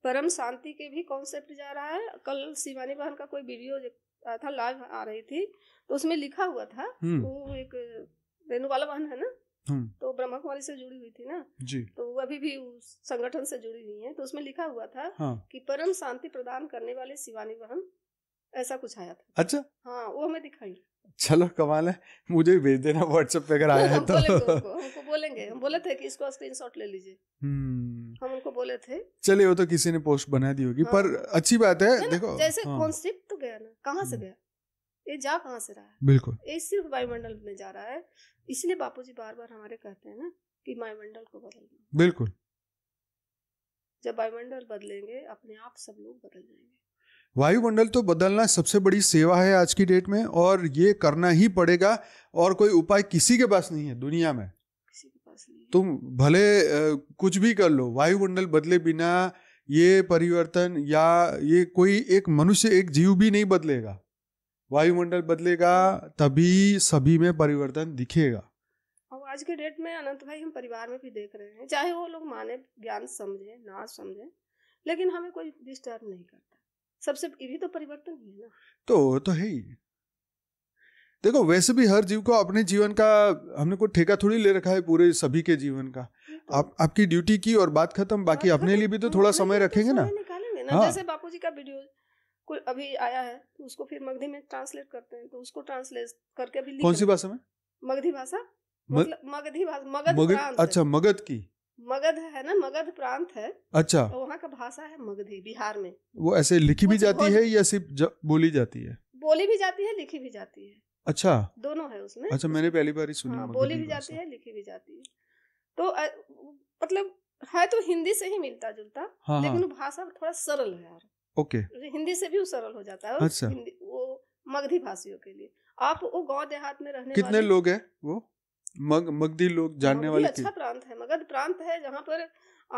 Speaker 2: परम शांति के भी कॉन्सेप्ट जा रहा है कल शिवानी बहन का कोई वीडियो था लाइव आ रही थी तो उसमें लिखा हुआ था हम्म। वो एक रेणुवाला बहन है ना हम्म। तो ब्रह्मा कुमारी से जुड़ी हुई थी ना जी तो वो अभी भी उस संगठन से जुड़ी हुई है तो उसमें लिखा हुआ था हाँ। कि परम शांति प्रदान करने वाले शिवानी बहन ऐसा कुछ आया था अच्छा हाँ वो हमें दिखाई
Speaker 1: चलो कमाल है मुझे भी भेज देना व्हाट्सएप पे अगर आया है तो
Speaker 2: बोलेंगे बोलेंगे हम बोले थे कि इसको स्क्रीनशॉट ले लीजिए
Speaker 1: हम्म।
Speaker 2: हम उनको बोले थे
Speaker 1: चलिए वो तो किसी ने पोस्ट बना दी
Speaker 3: होगी हाँ। पर अच्छी बात है देखो जैसे कॉन्सेप्ट
Speaker 2: हाँ। तो गया ना कहाँ से गया ये जा कहाँ से रहा है बिल्कुल ये सिर्फ वायुमंडल में जा रहा है इसलिए बापू जी बार बार हमारे कहते हैं ना कि वायुमंडल को बदलना बिल्कुल जब वायुमंडल बदलेंगे अपने आप सब लोग बदल
Speaker 1: जाएंगे वायुमंडल तो बदलना सबसे बड़ी सेवा है आज की डेट में और ये करना ही पड़ेगा और कोई उपाय किसी के पास नहीं है दुनिया में किसी के पास नहीं तुम भले कुछ भी कर लो वायुमंडल बदले बिना ये परिवर्तन या ये कोई एक मनुष्य एक जीव भी नहीं बदलेगा वायुमंडल बदलेगा तभी सभी में परिवर्तन दिखेगा
Speaker 2: और आज के डेट में अनंत भाई हम परिवार में भी देख रहे हैं चाहे वो लोग माने ज्ञान समझे ना समझे लेकिन हमें कोई डिस्टर्ब नहीं करता सबसे भी तो परिवर्तन ही है ना
Speaker 1: तो तो है ही देखो वैसे भी हर जीव को अपने जीवन का हमने कोई ठेका थोड़ी ले रखा है पूरे सभी के जीवन का तो आप आपकी ड्यूटी की और बात खत्म बाकी अपने लिए भी तो थोड़ा समय रखेंगे तो ना
Speaker 2: हाँ। जैसे बापूजी का वीडियो कोई अभी आया है तो उसको फिर मगधी में ट्रांसलेट करते हैं तो उसको ट्रांसलेट करके भी कौन सी भाषा में मगधी भाषा मतलब मगधी भाषा मगध मगध अच्छा मगध की मगध है ना मगध प्रांत है अच्छा तो वहाँ का भाषा है मगधी बिहार में
Speaker 1: वो ऐसे लिखी भी जाती है या सिर्फ बोली जाती है
Speaker 2: बोली भी जाती है लिखी भी जाती है अच्छा दोनों है उसमें अच्छा
Speaker 1: मैंने पहली बार ही सुना हाँ, बोली भी
Speaker 2: जाती है लिखी भी जाती है तो मतलब है तो हिंदी से ही मिलता जुलता हाँ, हाँ, लेकिन भाषा थोड़ा सरल है यार ओके हिंदी से भी वो सरल हो जाता है अच्छा वो मगधी भाषियों के लिए आप वो गांव देहात में रहने कितने लोग
Speaker 1: हैं वो मग मगधी लोग जानने वाले अच्छा
Speaker 2: प्रांत है मगध प्रांत है जहाँ पर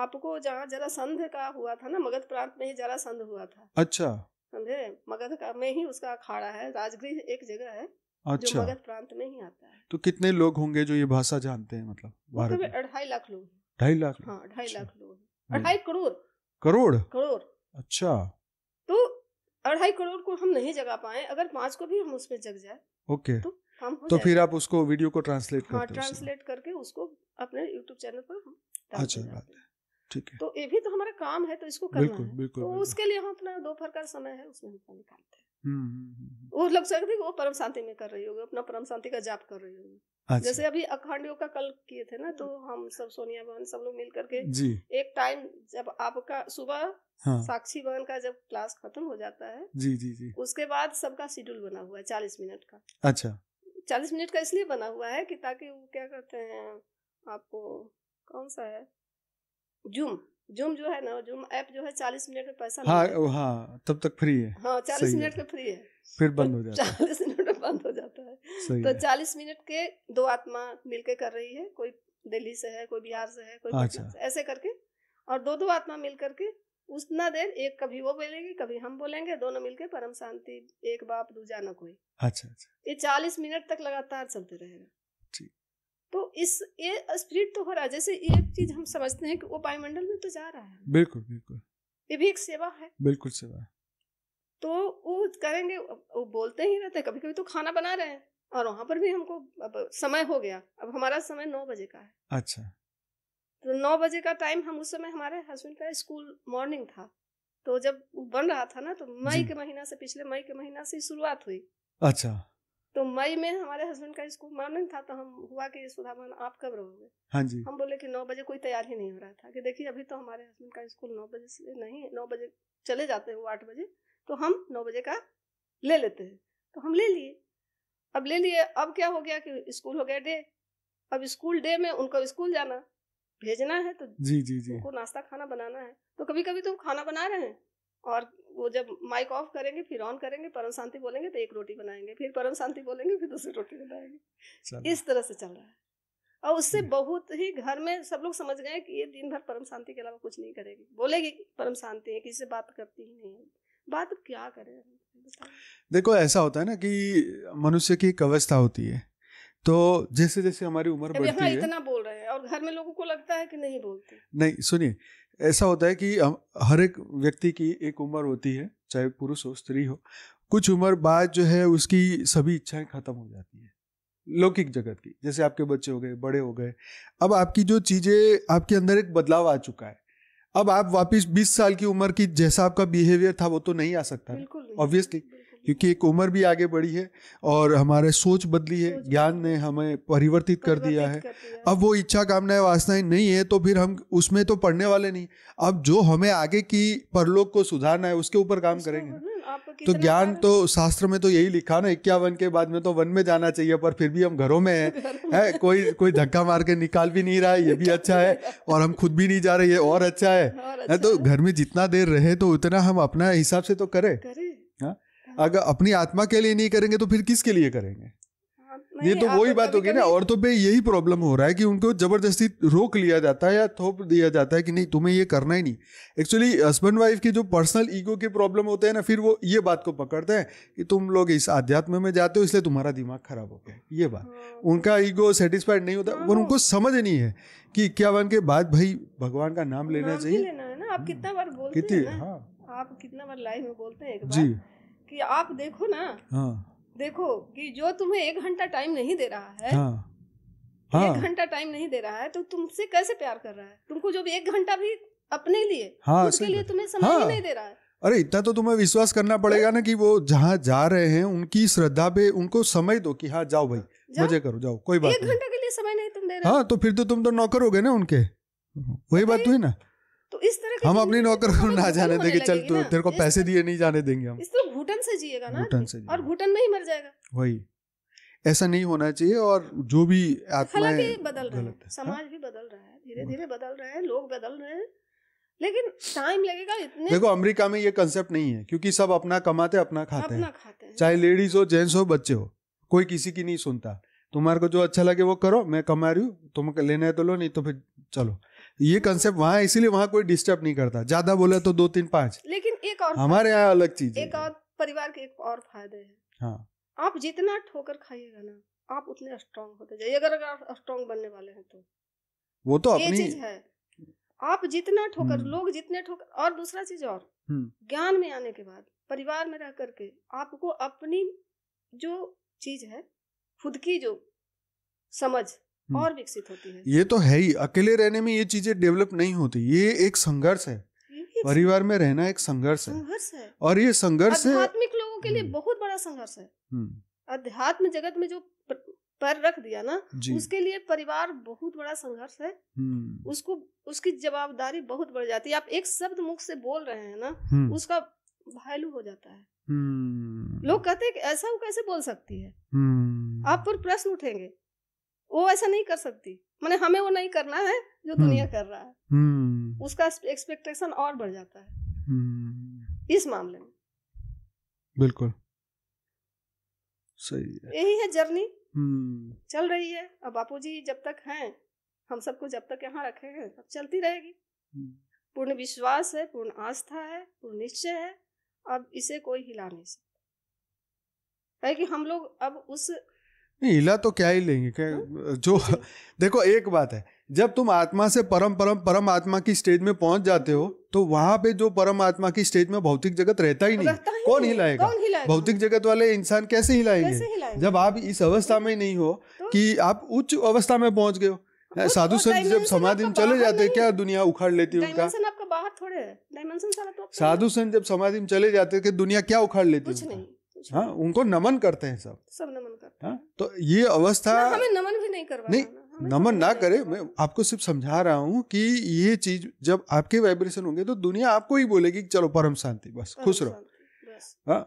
Speaker 2: आपको जहाँ जरा संध का हुआ था ना मगध प्रांत में ही संध हुआ था अच्छा समझे मगध का में ही उसका अखाड़ा है राजगृह एक जगह है अच्छा जो मगध प्रांत में ही आता
Speaker 1: है तो कितने लोग होंगे जो ये भाषा जानते हैं मतलब भारत
Speaker 2: में ढाई लाख लोग ढाई लाख हाँ ढाई अच्छा। लाख लोग ढाई करोड़ करोड़ करोड़ अच्छा अढ़ाई करोड़ को हम नहीं जगा पाए अगर पांच को भी हम उसमें जग जाए ओके तो हम तो फिर आप
Speaker 1: उसको वीडियो को ट्रांसलेट हाँ ट्रांसलेट
Speaker 2: करके उसको अपने यूट्यूब चैनल पर
Speaker 3: हम अच्छा बात है ठीक
Speaker 2: है तो ये भी तो हमारा काम है तो इसको करना बिल्कुल, है बिल्कुल, तो बिल्कुल। उसके लिए हम अपना दोपहर का समय है उसमें हम निकालते
Speaker 3: हैं हम्म, हम्म,
Speaker 2: हम्म, वो लग सकते वो परम शांति में कर रही होगी अपना परम शांति का जाप कर रही होगी अच्छा। जैसे अभी अखंड योग का कल किए थे ना तो हम सब सोनिया बहन सब लोग मिल करके एक टाइम जब आपका सुबह हाँ। साक्षी भवन का जब क्लास खत्म हो जाता है जी जी जी उसके बाद सबका शेड्यूल बना हुआ है चालीस मिनट का अच्छा चालीस मिनट का इसलिए बना हुआ है कि ताकि वो क्या करते हैं आपको कौन सा है जूम जूम जो है ना जूम ऐप जो है चालीस मिनट में पैसा हाँ,
Speaker 1: हाँ तब तक फ्री है हाँ चालीस मिनट में फ्री है फिर तो बंद हो जाता है चालीस मिनट में
Speaker 2: बंद हो जाता है तो चालीस मिनट के दो आत्मा मिलके कर रही है कोई दिल्ली से है कोई बिहार से है कोई अच्छा। ऐसे करके और दो दो आत्मा मिल करके उतना देर एक कभी वो बोलेगी कभी हम बोलेंगे दोनों मिलके परम शांति एक बाप दूजा न कोई अच्छा अच्छा ये चालीस मिनट तक लगातार चलते रहेगा तो इस ये स्प्रिट तो हो रहा है जैसे एक चीज हम समझते हैं कि वो वायुमंडल में तो जा रहा है
Speaker 3: बिल्कुल बिल्कुल
Speaker 2: ये भी एक सेवा है बिल्कुल सेवा है तो वो करेंगे वो बोलते ही रहते कभी कभी तो खाना बना रहे हैं और वहां पर भी हमको अब समय हो गया अब हमारा समय नौ बजे का है अच्छा तो नौ बजे का टाइम हम उस समय हमारे हस्बैंड का स्कूल मॉर्निंग था तो जब बन रहा था ना तो मई के महीना से पिछले मई के महीना से शुरुआत हुई अच्छा तो मई में हमारे हस्बैंड का स्कूल मॉर्निंग था तो हम हुआ कि मान आप कब रहोगे हाँ जी हम बोले कि नौ बजे कोई तैयार ही नहीं हो रहा था कि देखिए अभी तो हमारे हस्बैंड का स्कूल नौ बजे से नहीं नौ बजे चले जाते हैं आठ बजे तो हम नौ बजे का ले लेते हैं तो हम ले लिए अब ले लिए अब क्या हो गया कि स्कूल हो गया डे अब स्कूल डे में उनको स्कूल जाना भेजना है तो जी जी जी उनको नाश्ता खाना बनाना है तो कभी कभी तो खाना बना रहे हैं और वो जब माइक ऑफ करेंगे फिर ऑन करेंगे परम शांति बोलेंगे तो एक रोटी बनाएंगे फिर परम शांति बोलेंगे फिर दूसरी रोटी बनाएंगे इस तरह से चल रहा है और उससे बहुत ही घर में सब लोग समझ गए कि ये दिन भर परम शांति के अलावा कुछ नहीं करेगी बोलेगी परम शांति है किसी से बात करती ही नहीं बात क्या करे
Speaker 1: देखो ऐसा होता है ना कि मनुष्य की एक अवस्था होती है तो जैसे जैसे हमारी उम्र बढ़ती है इतना
Speaker 2: बोल घर में लोगों को लगता है कि नहीं बोलते
Speaker 1: नहीं सुनिए ऐसा होता है कि हर एक व्यक्ति की एक उम्र होती है चाहे पुरुष हो स्त्री हो कुछ उम्र बाद जो है उसकी सभी इच्छाएं खत्म हो जाती है लौकिक जगत की जैसे आपके बच्चे हो गए बड़े हो गए अब आपकी जो चीज़ें आपके अंदर एक बदलाव आ चुका है अब आप वापस 20 साल की उम्र की जैसा आपका बिहेवियर था वो तो नहीं आ सकता ऑब्वियसली क्योंकि एक उम्र भी आगे बढ़ी है और हमारे सोच बदली है ज्ञान ने हमें परिवर्तित कर दिया है अब वो इच्छा कामनाएं वासनाएं नहीं है तो फिर हम उसमें तो पढ़ने वाले नहीं अब जो हमें आगे की परलोक को सुधारना है उसके ऊपर काम करेंगे हम्म, तो ज्ञान तो शास्त्र में तो यही लिखा ना इक्यावन के बाद में तो वन में जाना चाहिए पर फिर भी हम घरों में है, है कोई कोई धक्का मार के निकाल भी नहीं रहा है ये भी अच्छा है और हम खुद भी नहीं जा रहे ये और अच्छा है तो अच्छा घर में जितना देर रहे तो उतना हम अपना हिसाब से तो करें अगर अपनी आत्मा के लिए नहीं करेंगे तो फिर किसके लिए करेंगे हाँ, ये तो वही बात होगी ना औरतों पे यही प्रॉब्लम हो रहा है कि उनको जबरदस्ती रोक लिया जाता है या थोप दिया जाता है कि नहीं तुम्हें ये करना ही नहीं एक्चुअली हस्बैंड वाइफ की जो पर्सनल ईगो के प्रॉब्लम होते हैं ना फिर वो ये बात को पकड़ते हैं कि तुम लोग इस अध्यात्म में जाते हो इसलिए तुम्हारा दिमाग खराब हो गया ये बात हाँ। उनका ईगो सेटिस्फाइड नहीं होता और हाँ। उनको समझ नहीं है कि इक्यावन के बाद भाई भगवान का नाम लेना चाहिए
Speaker 2: आप कितना बार बोलते हैं हाँ आप कितना बार लाइव में बोलते हैं जी कि आप देखो ना हाँ। देखो कि जो तुम्हें एक घंटा टाइम नहीं दे रहा है हाँ।, हाँ। एक घंटा टाइम नहीं दे रहा है तो तुमसे कैसे प्यार कर रहा है तुमको भी एक घंटा भी अपने लिए हाँ, उसके लिए तुम्हें समय हाँ। ही नहीं दे रहा है
Speaker 1: अरे इतना तो तुम्हें विश्वास करना पड़ेगा ना कि वो जहाँ जा रहे हैं उनकी श्रद्धा पे उनको समय दो कि हाँ जाओ भाई मजे करो जाओ कोई बात एक
Speaker 2: घंटा के लिए समय नहीं तुम दे रहे हाँ
Speaker 1: तो फिर तो तुम तो नौकर हो गए ना उनके वही बात तो हुई ना
Speaker 2: इस तरह हम अपनी नौकर को ना जाने देंगे चल तू तेरे को पैसे दिए
Speaker 1: नहीं जाने देंगे हम इस
Speaker 2: तरह घुटन से जिएगा ना घुटन से और घुटन में ही मर जाएगा
Speaker 1: वही ऐसा नहीं होना चाहिए और जो भी हालांकि बदल रहा है हाँ? समाज
Speaker 2: भी बदल रहा है धीरे धीरे बदल रहे हैं लोग बदल रहे हैं लेकिन टाइम लगेगा इतने देखो अमेरिका
Speaker 1: में ये कंसेप्ट नहीं है क्योंकि सब अपना कमाते अपना खाते हैं चाहे लेडीज हो जेंट्स हो बच्चे हो कोई किसी की नहीं सुनता तुम्हारे को जो अच्छा लगे वो करो मैं कमा रही हूँ तुम लेना है तो लो नहीं तो फिर चलो ये कंसेप्ट वहाँ इसीलिए वहाँ कोई डिस्टर्ब नहीं करता ज्यादा बोले तो दो तीन पाँच
Speaker 2: लेकिन एक और हमारे यहाँ अलग चीज एक और परिवार के एक और फायदे है हाँ आप जितना ठोकर खाइएगा ना आप उतने स्ट्रांग होते जाइए अगर आप स्ट्रांग बनने वाले हैं तो
Speaker 3: वो तो अपनी चीज
Speaker 2: है आप जितना ठोकर हम्म। लोग जितने ठोकर और दूसरा चीज और हम्म। ज्ञान में आने के बाद परिवार में रह करके आपको अपनी जो चीज है खुद की जो समझ हम्म। और विकसित होती है
Speaker 1: ये तो है ही अकेले रहने में ये चीजें डेवलप नहीं होती ये एक संघर्ष है परिवार में रहना एक संघर्ष है संघर्ष है और ये संघर्ष आध्यात्मिक
Speaker 2: लोगों के लिए हम्म। बहुत बड़ा संघर्ष है अध्यात्म हम्म। जगत में जो पर रख दिया ना उसके लिए परिवार बहुत बड़ा संघर्ष है उसको उसकी जवाबदारी बहुत बढ़ जाती है आप एक शब्द मुख से बोल रहे हैं ना उसका वैल्यू हो जाता है लोग कहते हैं ऐसा वो कैसे बोल सकती है आप पर प्रश्न उठेंगे वो ऐसा नहीं कर सकती मैंने हमें वो नहीं करना है जो हम्म। दुनिया कर रहा है हम्म। उसका एक्सपेक्टेशन और बढ़ जाता
Speaker 3: है
Speaker 1: हम्म।
Speaker 2: इस मामले में
Speaker 3: बिल्कुल सही है
Speaker 2: यही है जर्नी चल रही है अब बापू जी जब तक हैं हम सबको जब तक यहाँ हैं तब चलती रहेगी पूर्ण विश्वास है पूर्ण आस्था है पूर्ण निश्चय है अब इसे कोई हिला नहीं सकता है कि हम लोग अब उस
Speaker 1: नहीं हिला तो क्या ही लेंगे क्या हाँ। जो देखो एक बात है जब तुम आत्मा से परम परम परम आत्मा की स्टेज में पहुंच जाते हो तो वहां पे जो परम आत्मा की स्टेज में भौतिक जगत रहता ही नहीं रहता ही कौन हिलाएगा भौतिक जगत वाले इंसान कैसे हिलाएंगे जब आप इस अवस्था में नहीं हो तो कि आप उच्च अवस्था में पहुंच गए हो तो साधु तो संत जब समाधि में चले जाते क्या दुनिया उखाड़ लेती है उनका
Speaker 2: आपका बाहर थोड़े
Speaker 1: साधु संत जब समाधि में चले जाते दुनिया क्या उखाड़ लेती है हाँ उनको नमन करते हैं सब
Speaker 2: सब नमन करते
Speaker 1: हैं हाँ, तो ये अवस्था हमें
Speaker 2: नमन भी नहीं करवाना नहीं
Speaker 1: नमन ना करे मैं आपको सिर्फ समझा रहा हूँ कि ये चीज जब आपके वाइब्रेशन होंगे तो दुनिया आपको ही बोलेगी चलो परम शांति बस खुश रहो हाँ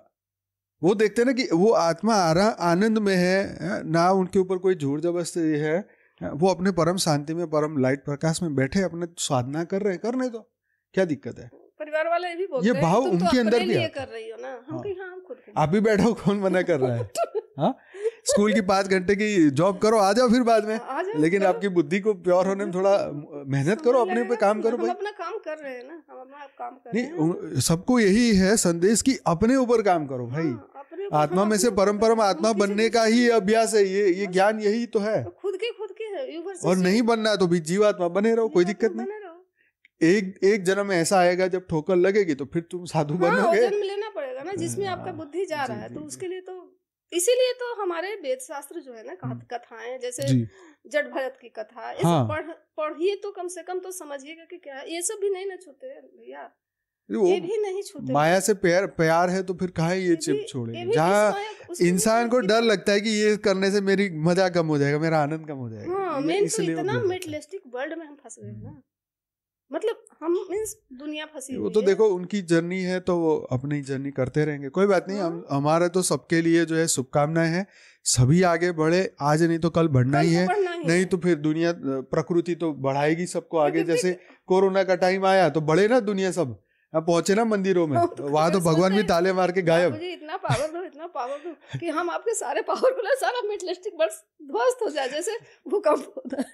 Speaker 1: वो देखते ना कि वो आत्मा आ रहा आनंद में है हाँ, ना उनके ऊपर कोई जोर जबरदस्ती है हाँ, वो अपने परम शांति में परम लाइट प्रकाश में बैठे अपने साधना कर रहे हैं करने तो क्या दिक्कत है
Speaker 2: परिवार वाले भी बोलते ये भाव तो उनके अंदर भी कर रही हो ना हम हाँ। हाँ,
Speaker 1: आप भी बैठो कौन मना कर रहा है हाँ? स्कूल की पांच घंटे की जॉब करो आ जाओ फिर बाद में लेकिन आपकी बुद्धि को प्योर होने में थोड़ा मेहनत करो अपने पे काम करो भाई अपना
Speaker 2: काम कर रहे हैं ना हम अपना काम कर
Speaker 1: नहीं सबको यही है संदेश कि अपने ऊपर काम करो भाई हाँ, आत्मा हाँ, में से परम परम आत्मा बनने का ही अभ्यास है ये ये ज्ञान यही तो है तो
Speaker 2: खुद के खुद के
Speaker 1: और नहीं बनना है तो भी जीवात्मा बने रहो कोई दिक्कत नहीं एक एक जन्म ऐसा आएगा जब ठोकर लगेगी तो फिर तुम साधु
Speaker 2: बनोगे जाएगा ना जिसमें हम्म, आपका हाँ। बुद्धि जा रहा है तो उसके लिए तो इसीलिए तो हमारे वेद शास्त्र जो है ना हम्म। कथाएं जैसे जट भरत की कथा ये हाँ। पढ़ पढ़िए तो कम से कम तो समझिएगा कि क्या ये सब भी नहीं ना छूते भैया ये भी नहीं छूते माया
Speaker 1: से प्यार प्यार है तो फिर कहा ये चिप छोड़े जहाँ इंसान को डर तो लगता है कि ये करने से मेरी मजा कम हो जाएगा मेरा आनंद कम हो जाएगा हाँ
Speaker 2: तो इतना मेटलिस्टिक वर्ल्ड में हम फंस गए ना मतलब हम मीन्स दुनिया फंसी वो तो है। देखो
Speaker 1: उनकी जर्नी है तो वो अपनी जर्नी करते रहेंगे कोई बात नहीं हम हाँ। हमारे तो सबके लिए जो है शुभकामनाएं हैं सभी आगे बढ़े आज नहीं तो कल बढ़ना ही तो है नहीं तो फिर दुनिया प्रकृति तो बढ़ाएगी सबको आगे जैसे कोरोना का टाइम आया तो बढ़े ना दुनिया सब पहुंचे ना मंदिरों में हाँ, तो वहां तो भगवान भी ताले मार के गायब मुझे
Speaker 2: इतना पावर दो इतना पावर दो कि हम आपके सारे पावर को सारा मेटलिस्टिक बस ध्वस्त हो जाए जैसे भूकंप होता है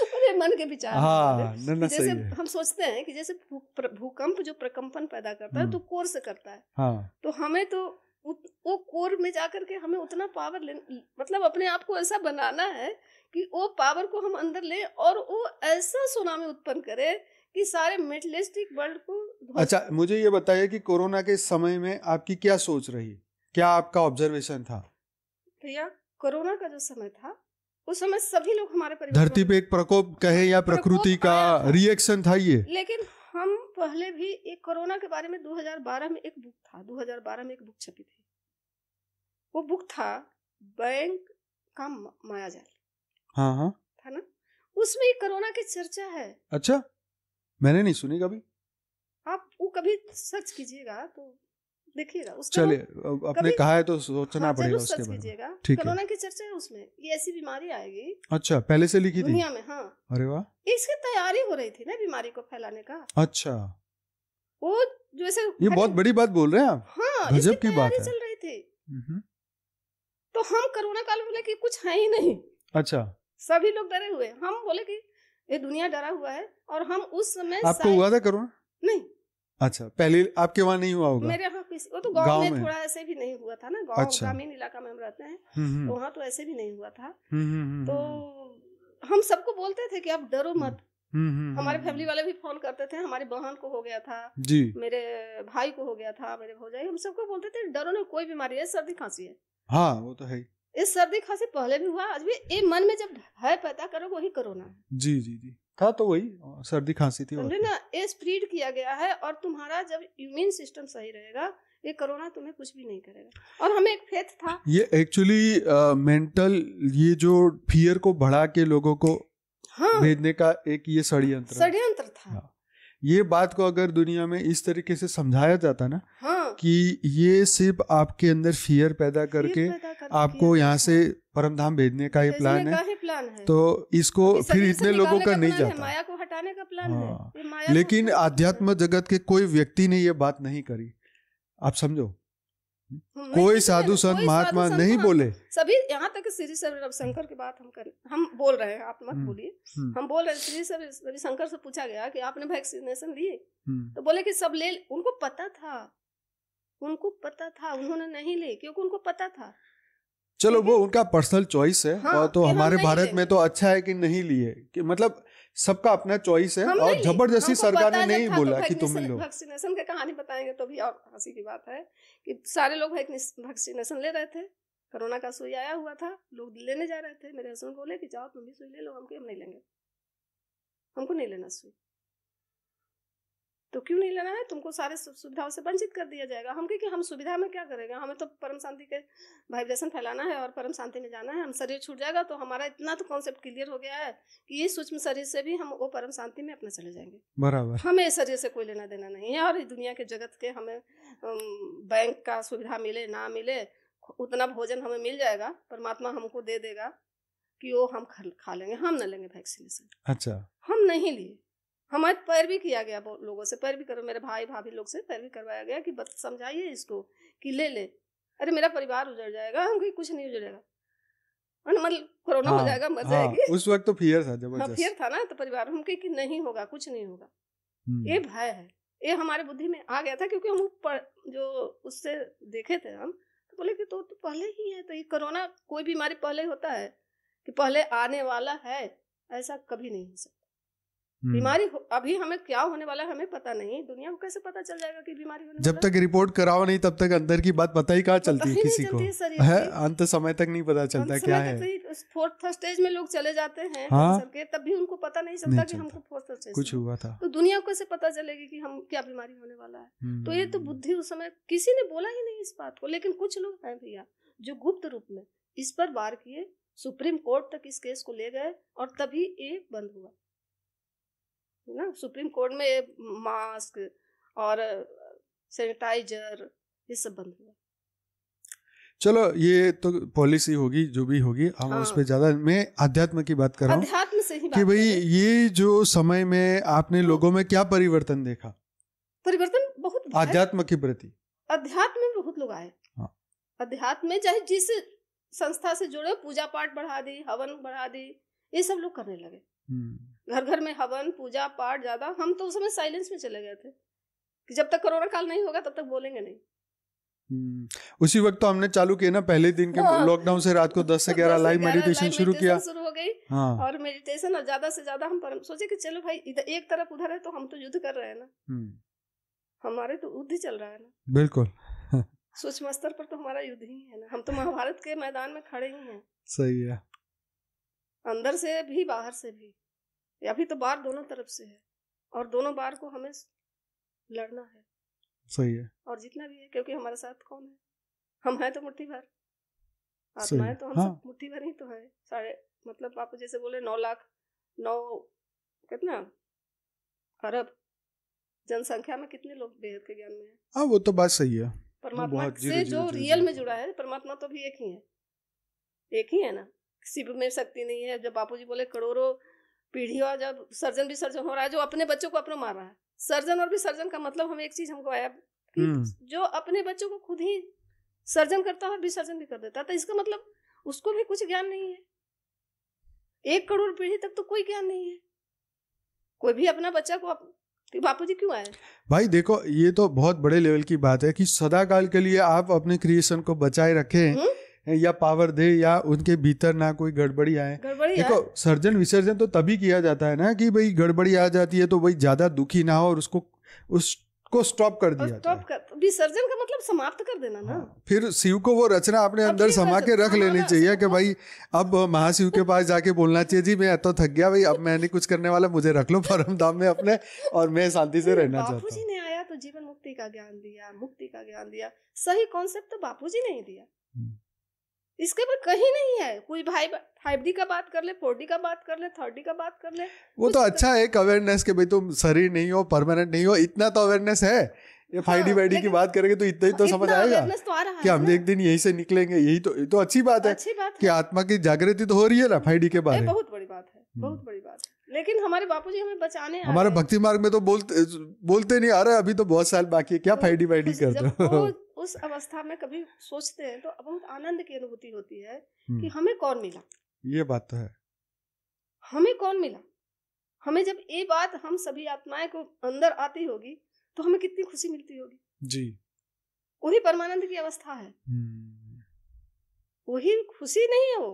Speaker 2: अरे मन के विचार हाँ जैसे हम सोचते हैं कि जैसे भूकंप जो प्रकंपन पैदा करता है हम्म। तो कोर से करता है हाँ। तो हमें तो वो कोर में जाकर के हमें उतना पावर ले मतलब अपने आप को ऐसा बनाना है कि वो पावर को हम अंदर ले और वो ऐसा सुनामी उत्पन्न करे कि सारे मेटलिस्टिक वर्ल्ड को
Speaker 1: अच्छा मुझे ये बताइए कि कोरोना के समय में आपकी क्या सोच रही क्या आपका ऑब्जर्वेशन था
Speaker 2: भैया कोरोना का जो समय था उस समय सभी लोग हमारे परिवार धरती पे
Speaker 1: एक प्रकोप कहे या प्रकृति का रिएक्शन था ये
Speaker 2: लेकिन हम पहले भी एक कोरोना के बारे में 2012 में एक बुक था 2012 में एक बुक छपी थी वो बुक था बैंक का माया जाल हाँ हाँ था ना उसमें कोरोना की चर्चा है
Speaker 1: अच्छा मैंने नहीं सुनी कभी
Speaker 2: आप वो कभी सर्च कीजिएगा तो देखिएगा कहा है तो सोचना हाँ, पड़ेगा उसके बारे में की चर्चा है उसमें ये ऐसी बीमारी आएगी
Speaker 1: अच्छा पहले से लिखी थी दुनिया में हाँ अरे वाह
Speaker 2: इसकी तैयारी हो रही थी ना बीमारी को फैलाने का अच्छा वो जो ऐसे ये बहुत
Speaker 1: बड़ी बात बोल रहे हैं आप
Speaker 2: हाँ की बात है चल रही थी हम्म। तो हम कोरोना काल बोले की कुछ है ही नहीं अच्छा सभी लोग डरे हुए हम बोले की ये दुनिया डरा हुआ है और हम उस समय आपको हुआ था कोरोना नहीं
Speaker 1: अच्छा पहले आपके वहाँ नहीं हुआ होगा मेरे यहाँ
Speaker 2: वो तो गांव में, में थोड़ा ऐसे भी नहीं हुआ था ना गांव अच्छा। ग्रामीण इलाका में हम रहते हैं तो वहाँ तो ऐसे भी नहीं हुआ था हम्म, तो हम सबको बोलते थे कि आप डरो मत हमारे फैमिली वाले भी फोन करते थे हमारी बहन को हो गया था जी मेरे भाई को हो गया था मेरे भौजाई हम सबको बोलते थे डरो ना कोई बीमारी है सर्दी खांसी है
Speaker 1: हाँ वो तो है
Speaker 2: इस सर्दी खांसी पहले भी हुआ आज भी ये मन में जब है पैदा करो वही कोरोना है
Speaker 1: जी जी जी था तो वही सर्दी खांसी थी समझे
Speaker 2: ना ये स्प्रीड किया गया है और तुम्हारा जब इम्यून सिस्टम सही रहेगा ये कोरोना तुम्हें कुछ भी नहीं करेगा और हमें एक फेथ था
Speaker 1: ये एक्चुअली मेंटल uh, ये जो फियर को बढ़ा के लोगों को हाँ, भेजने का एक ये षड्यंत्र
Speaker 2: षड्यंत्र था हाँ।
Speaker 1: ये बात को अगर दुनिया में इस तरीके से समझाया जाता ना हाँ, कि ये सिर्फ आपके अंदर फियर पैदा करके पैदा कर आपको यहाँ से परम धाम भेजने का ही प्लान है, तो इसको फिर इतने लोगों का, नहीं जाता
Speaker 2: माया को हटाने
Speaker 1: का प्लान है हाँ, लेकिन आध्यात्म जगत के कोई व्यक्ति ने यह बात नहीं करी आप समझो हम्म,
Speaker 2: कोई साधु संत महात्मा नहीं बोले सभी यहाँ तक श्री रविशंकर की बात हम कर हम बोल रहे हैं आप मत हम्म, बोलिए हम्म। हम बोल रहे श्री रविशंकर से पूछा गया कि आपने वैक्सीनेशन लिए तो बोले कि सब ले उनको पता था उनको पता था उन्होंने नहीं ले क्योंकि उनको पता था
Speaker 1: चलो वो उनका पर्सनल चॉइस है हाँ, और तो हमारे भारत में तो अच्छा है कि नहीं लिए कि मतलब सबका अपना चॉइस है और जबरदस्ती सरकार ने नहीं तो बोला कि तुम लोग
Speaker 2: वैक्सीनेशन की कहानी बताएंगे तो भी और हंसी की बात है कि सारे लोग वैक्सीनेशन ले रहे थे कोरोना का सुई आया हुआ था लोग लेने जा रहे थे मेरे हस्बैंड बोले कि जाओ तुम भी सुई ले लो हम हम नहीं लेंगे हमको नहीं लेना सुई तो क्यों नहीं लेना है तुमको सारे सुविधाओं से वंचित कर दिया जाएगा हम क्योंकि हम सुविधा में क्या करेगा हमें तो परम शांति के वाइब्रेशन फैलाना है और परम शांति में जाना है हम शरीर छूट जाएगा तो हमारा इतना तो कॉन्सेप्ट क्लियर हो गया है कि ये सूक्ष्म शरीर से भी हम वो परम शांति में अपने चले जाएंगे बराबर हमें इस शरीर से कोई लेना देना नहीं है और दुनिया के जगत के हमें बैंक का सुविधा मिले ना मिले उतना भोजन हमें मिल जाएगा परमात्मा हमको दे देगा कि वो हम खा लेंगे हम ना लेंगे वैक्सीनेशन अच्छा हम नहीं लिए हमारे पैर भी किया गया लोगों से पैर भी करो मेरे भाई भाभी लोग से पैर भी करवाया गया कि समझाइए इसको कि ले ले अरे मेरा परिवार उजड़ जाएगा हम कुछ नहीं उजड़ेगा मतलब कोरोना हाँ, हो जाएगा मर हाँ, जाएगी उस
Speaker 1: वक्त तो फियर था जब हाँ, फियर
Speaker 2: था ना तो परिवार हम कहे कि नहीं होगा कुछ नहीं होगा ये हम्म। भय है ये हमारे बुद्धि में आ गया था क्योंकि हम ऊपर जो उससे देखे थे हम तो बोले कि तो, तो पहले ही है तो ये कोरोना कोई बीमारी पहले होता है कि पहले आने वाला है ऐसा कभी नहीं हो सकता हम्म। बीमारी अभी हमें क्या होने वाला है हमें पता नहीं दुनिया को कैसे पता चल जाएगा कि बीमारी होने जब तक
Speaker 1: रिपोर्ट कराओ नहीं तब तक अंदर की बात पता ही कहाँ चलती है किसी को है अंत समय तक नहीं
Speaker 3: पता चलता क्या है
Speaker 2: फोर्थ तो स्टेज में लोग चले जाते हैं हाँ? के तब भी उनको पता नहीं चलता कि हमको फोर्थ स्टेज कुछ हुआ था तो दुनिया को कैसे पता चलेगी कि हम क्या बीमारी होने वाला है तो ये तो हम्म। बुद्धि उस समय किसी ने बोला ही नहीं इस बात को लेकिन कुछ लोग हैं भैया जो गुप्त रूप में इस पर वार किए सुप्रीम कोर्ट तक इस केस को ले गए और तभी ये बंद हुआ है ना सुप्रीम कोर्ट में मास्क और सैनिटाइजर ये सब बंद हुआ
Speaker 1: चलो ये तो पॉलिसी होगी जो भी होगी हम हाँ। उस पर ज्यादा मैं अध्यात्म की बात कर रहा
Speaker 2: हूँ कि भाई
Speaker 1: ये जो समय में आपने हाँ। लोगों में क्या परिवर्तन देखा
Speaker 2: परिवर्तन बहुत अध्यात्म के प्रति अध्यात्म में बहुत लोग आए हाँ। अध्यात्म में चाहे जिस संस्था से जुड़े पूजा पाठ बढ़ा दी हवन बढ़ा दी ये सब लोग करने लगे हम्म। घर घर में हवन पूजा पाठ ज़्यादा हम तो उस समय साइलेंस में चले गए थे कि जब तक कोरोना काल नहीं होगा तब तक बोलेंगे नहीं
Speaker 1: हम्म, उसी वक्त तो हमने चालू किया ना पहले दिन के लॉकडाउन हाँ। से रात को दस से ग्यारह लाइव मेडिटेशन शुरू किया शुरू
Speaker 2: हो गई हाँ। और मेडिटेशन और ज्यादा से ज्यादा हम परम सोचे कि चलो भाई इधर एक तरफ उधर है तो हम तो युद्ध कर रहे हैं ना
Speaker 3: हम्म।
Speaker 2: हमारे तो युद्ध चल रहा है
Speaker 3: ना बिल्कुल
Speaker 2: सूक्ष्म स्तर पर तो हमारा युद्ध ही है ना हम तो महाभारत के मैदान में खड़े ही हैं सही है अंदर से भी बाहर से भी अभी तो बार दोनों तरफ से है और दोनों बार को हमें लड़ना है सही है और जितना भी है क्योंकि हमारे साथ कौन है हम हैं तो मुट्ठी भर आत्माएं तो हम हाँ। सब मुट्ठी भर ही तो है सारे मतलब आप जैसे बोले नौ लाख नौ कितना अरब जनसंख्या में कितने लोग बेहद के ज्ञान में है
Speaker 3: हाँ
Speaker 1: वो तो बात सही है परमात्मा से जो रियल
Speaker 2: में जुड़ा है परमात्मा तो भी एक ही है एक ही है ना शिव में शक्ति नहीं है जब बापू जी बोले करोड़ों पीढ़ी और जब सर्जन भी सर्जन हो रहा है जो अपने बच्चों को अपना मार रहा है सर्जन और भी सर्जन का मतलब हम एक चीज हमको आया कि हम्म। जो अपने बच्चों को खुद ही सर्जन करता है और विसर्जन भी कर देता है तो इसका मतलब उसको भी कुछ ज्ञान नहीं है एक करोड़ पीढ़ी तक तो कोई ज्ञान नहीं है कोई भी अपना बच्चा को बापू जी क्यों आए
Speaker 1: भाई देखो ये तो बहुत बड़े लेवल की बात है कि काल के लिए आप अपने क्रिएशन को बचाए रखें हुँ? हम्म। या पावर दे या उनके भीतर ना कोई गड़बड़ी आए देखो सर्जन विसर्जन तो तभी किया जाता है ना कि भाई गड़बड़ी आ जाती है तो भाई ज्यादा दुखी ना हो और उसको को स्टॉप कर दिया
Speaker 2: स्टॉप कर विसर्जन का मतलब समाप्त कर देना ना हाँ,
Speaker 1: फिर शिव को वो रचना अपने अंदर समा के रख लेनी चाहिए कि भाई अब महाशिव के पास जाके बोलना चाहिए जी मैं तो थक गया भाई अब मैं नहीं कुछ करने वाला मुझे रख लो परम धाम में अपने और मैं शांति से रहना चाहता
Speaker 2: हूँ आया तो जीवन मुक्ति का ज्ञान दिया मुक्ति का ज्ञान दिया सही कॉन्सेप्ट तो जी ने ही दिया हम्म। इसके पर कहीं नहीं है कोई भाई फाइव डी का बात कर ले फोर डी का बात कर ले थर्ड डी का बात कर ले
Speaker 1: वो तो अच्छा है एक अवेयरनेस के भाई तुम शरीर नहीं हो परमानेंट नहीं हो इतना तो अवेयरनेस है ये हाँ, फाइव डी वाइडी की बात करेंगे तो इतना ही तो समझ आएगा तो आ कि हम एक दिन यही से निकलेंगे यही तो तो अच्छी बात है अच्छी बात कि आत्मा की जागृति तो हो रही है ना फाइव डी के बारे में
Speaker 2: बहुत बड़ी बात है हम्म। बहुत बड़ी बात है लेकिन हमारे जी हमें बचाने हमारे
Speaker 1: भक्ति मार्ग में तो बोलते बोलते नहीं आ रहे अभी तो बहुत साल बाकी है क्या हाँ, डी वाइडी कर दो
Speaker 2: उस अवस्था में कभी सोचते हैं तो बहुत आनंद की अनुभूति होती है हम्म। कि हमें कौन मिला ये बात तो है हमें कौन मिला हमें जब ये बात हम सभी आत्माएं को अंदर आती होगी तो हमें कितनी खुशी मिलती होगी जी वही परमानंद की अवस्था है
Speaker 3: हम्म।
Speaker 2: वही खुशी नहीं है वो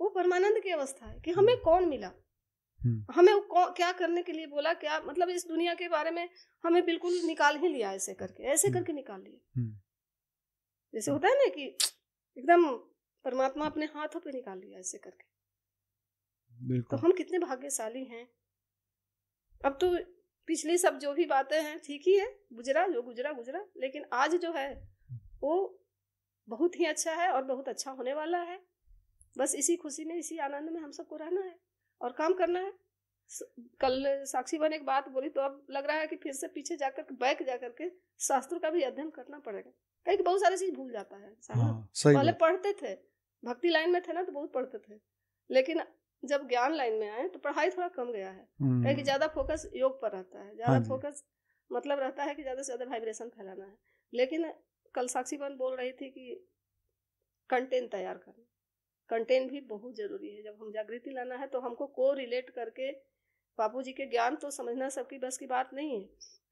Speaker 2: वो परमानंद की अवस्था है कि हम्म। हमें कौन मिला हमें वो क्या करने के लिए बोला क्या मतलब इस दुनिया के बारे में हमें बिल्कुल निकाल ही लिया ऐसे करके ऐसे करके निकाल लिया जैसे हम्म। होता है ना कि एकदम परमात्मा अपने हाथों पे निकाल लिया ऐसे
Speaker 3: करके तो
Speaker 2: हम कितने भाग्यशाली हैं अब तो पिछली सब जो भी बातें हैं ठीक ही है गुजरा जो गुजरा गुजरा लेकिन आज जो है हम्म। वो बहुत ही अच्छा है और बहुत अच्छा होने वाला है बस इसी खुशी में इसी आनंद में हम सबको रहना है और काम करना है कल साक्षी बहन एक बात बोली तो अब लग रहा है कि फिर से पीछे जाकर बैक जाकर के शास्त्रों का भी अध्ययन करना पड़ेगा कहीं बहुत सारी चीज भूल जाता है
Speaker 3: हाँ, पहले
Speaker 2: पढ़ते थे भक्ति लाइन में थे ना तो बहुत पढ़ते थे लेकिन जब ज्ञान लाइन में आए तो पढ़ाई थोड़ा कम गया है हम्म। कहीं कि ज्यादा फोकस योग पर रहता है ज्यादा हाँ फोकस मतलब रहता है कि ज्यादा से ज्यादा वाइब्रेशन फैलाना है लेकिन कल साक्षी बहन बोल रही थी कि कंटेंट तैयार करना कंटेंट भी बहुत जरूरी है जब हम जागृति लाना है तो हमको को रिलेट करके बापू जी के ज्ञान तो समझना सबकी बस की बात नहीं है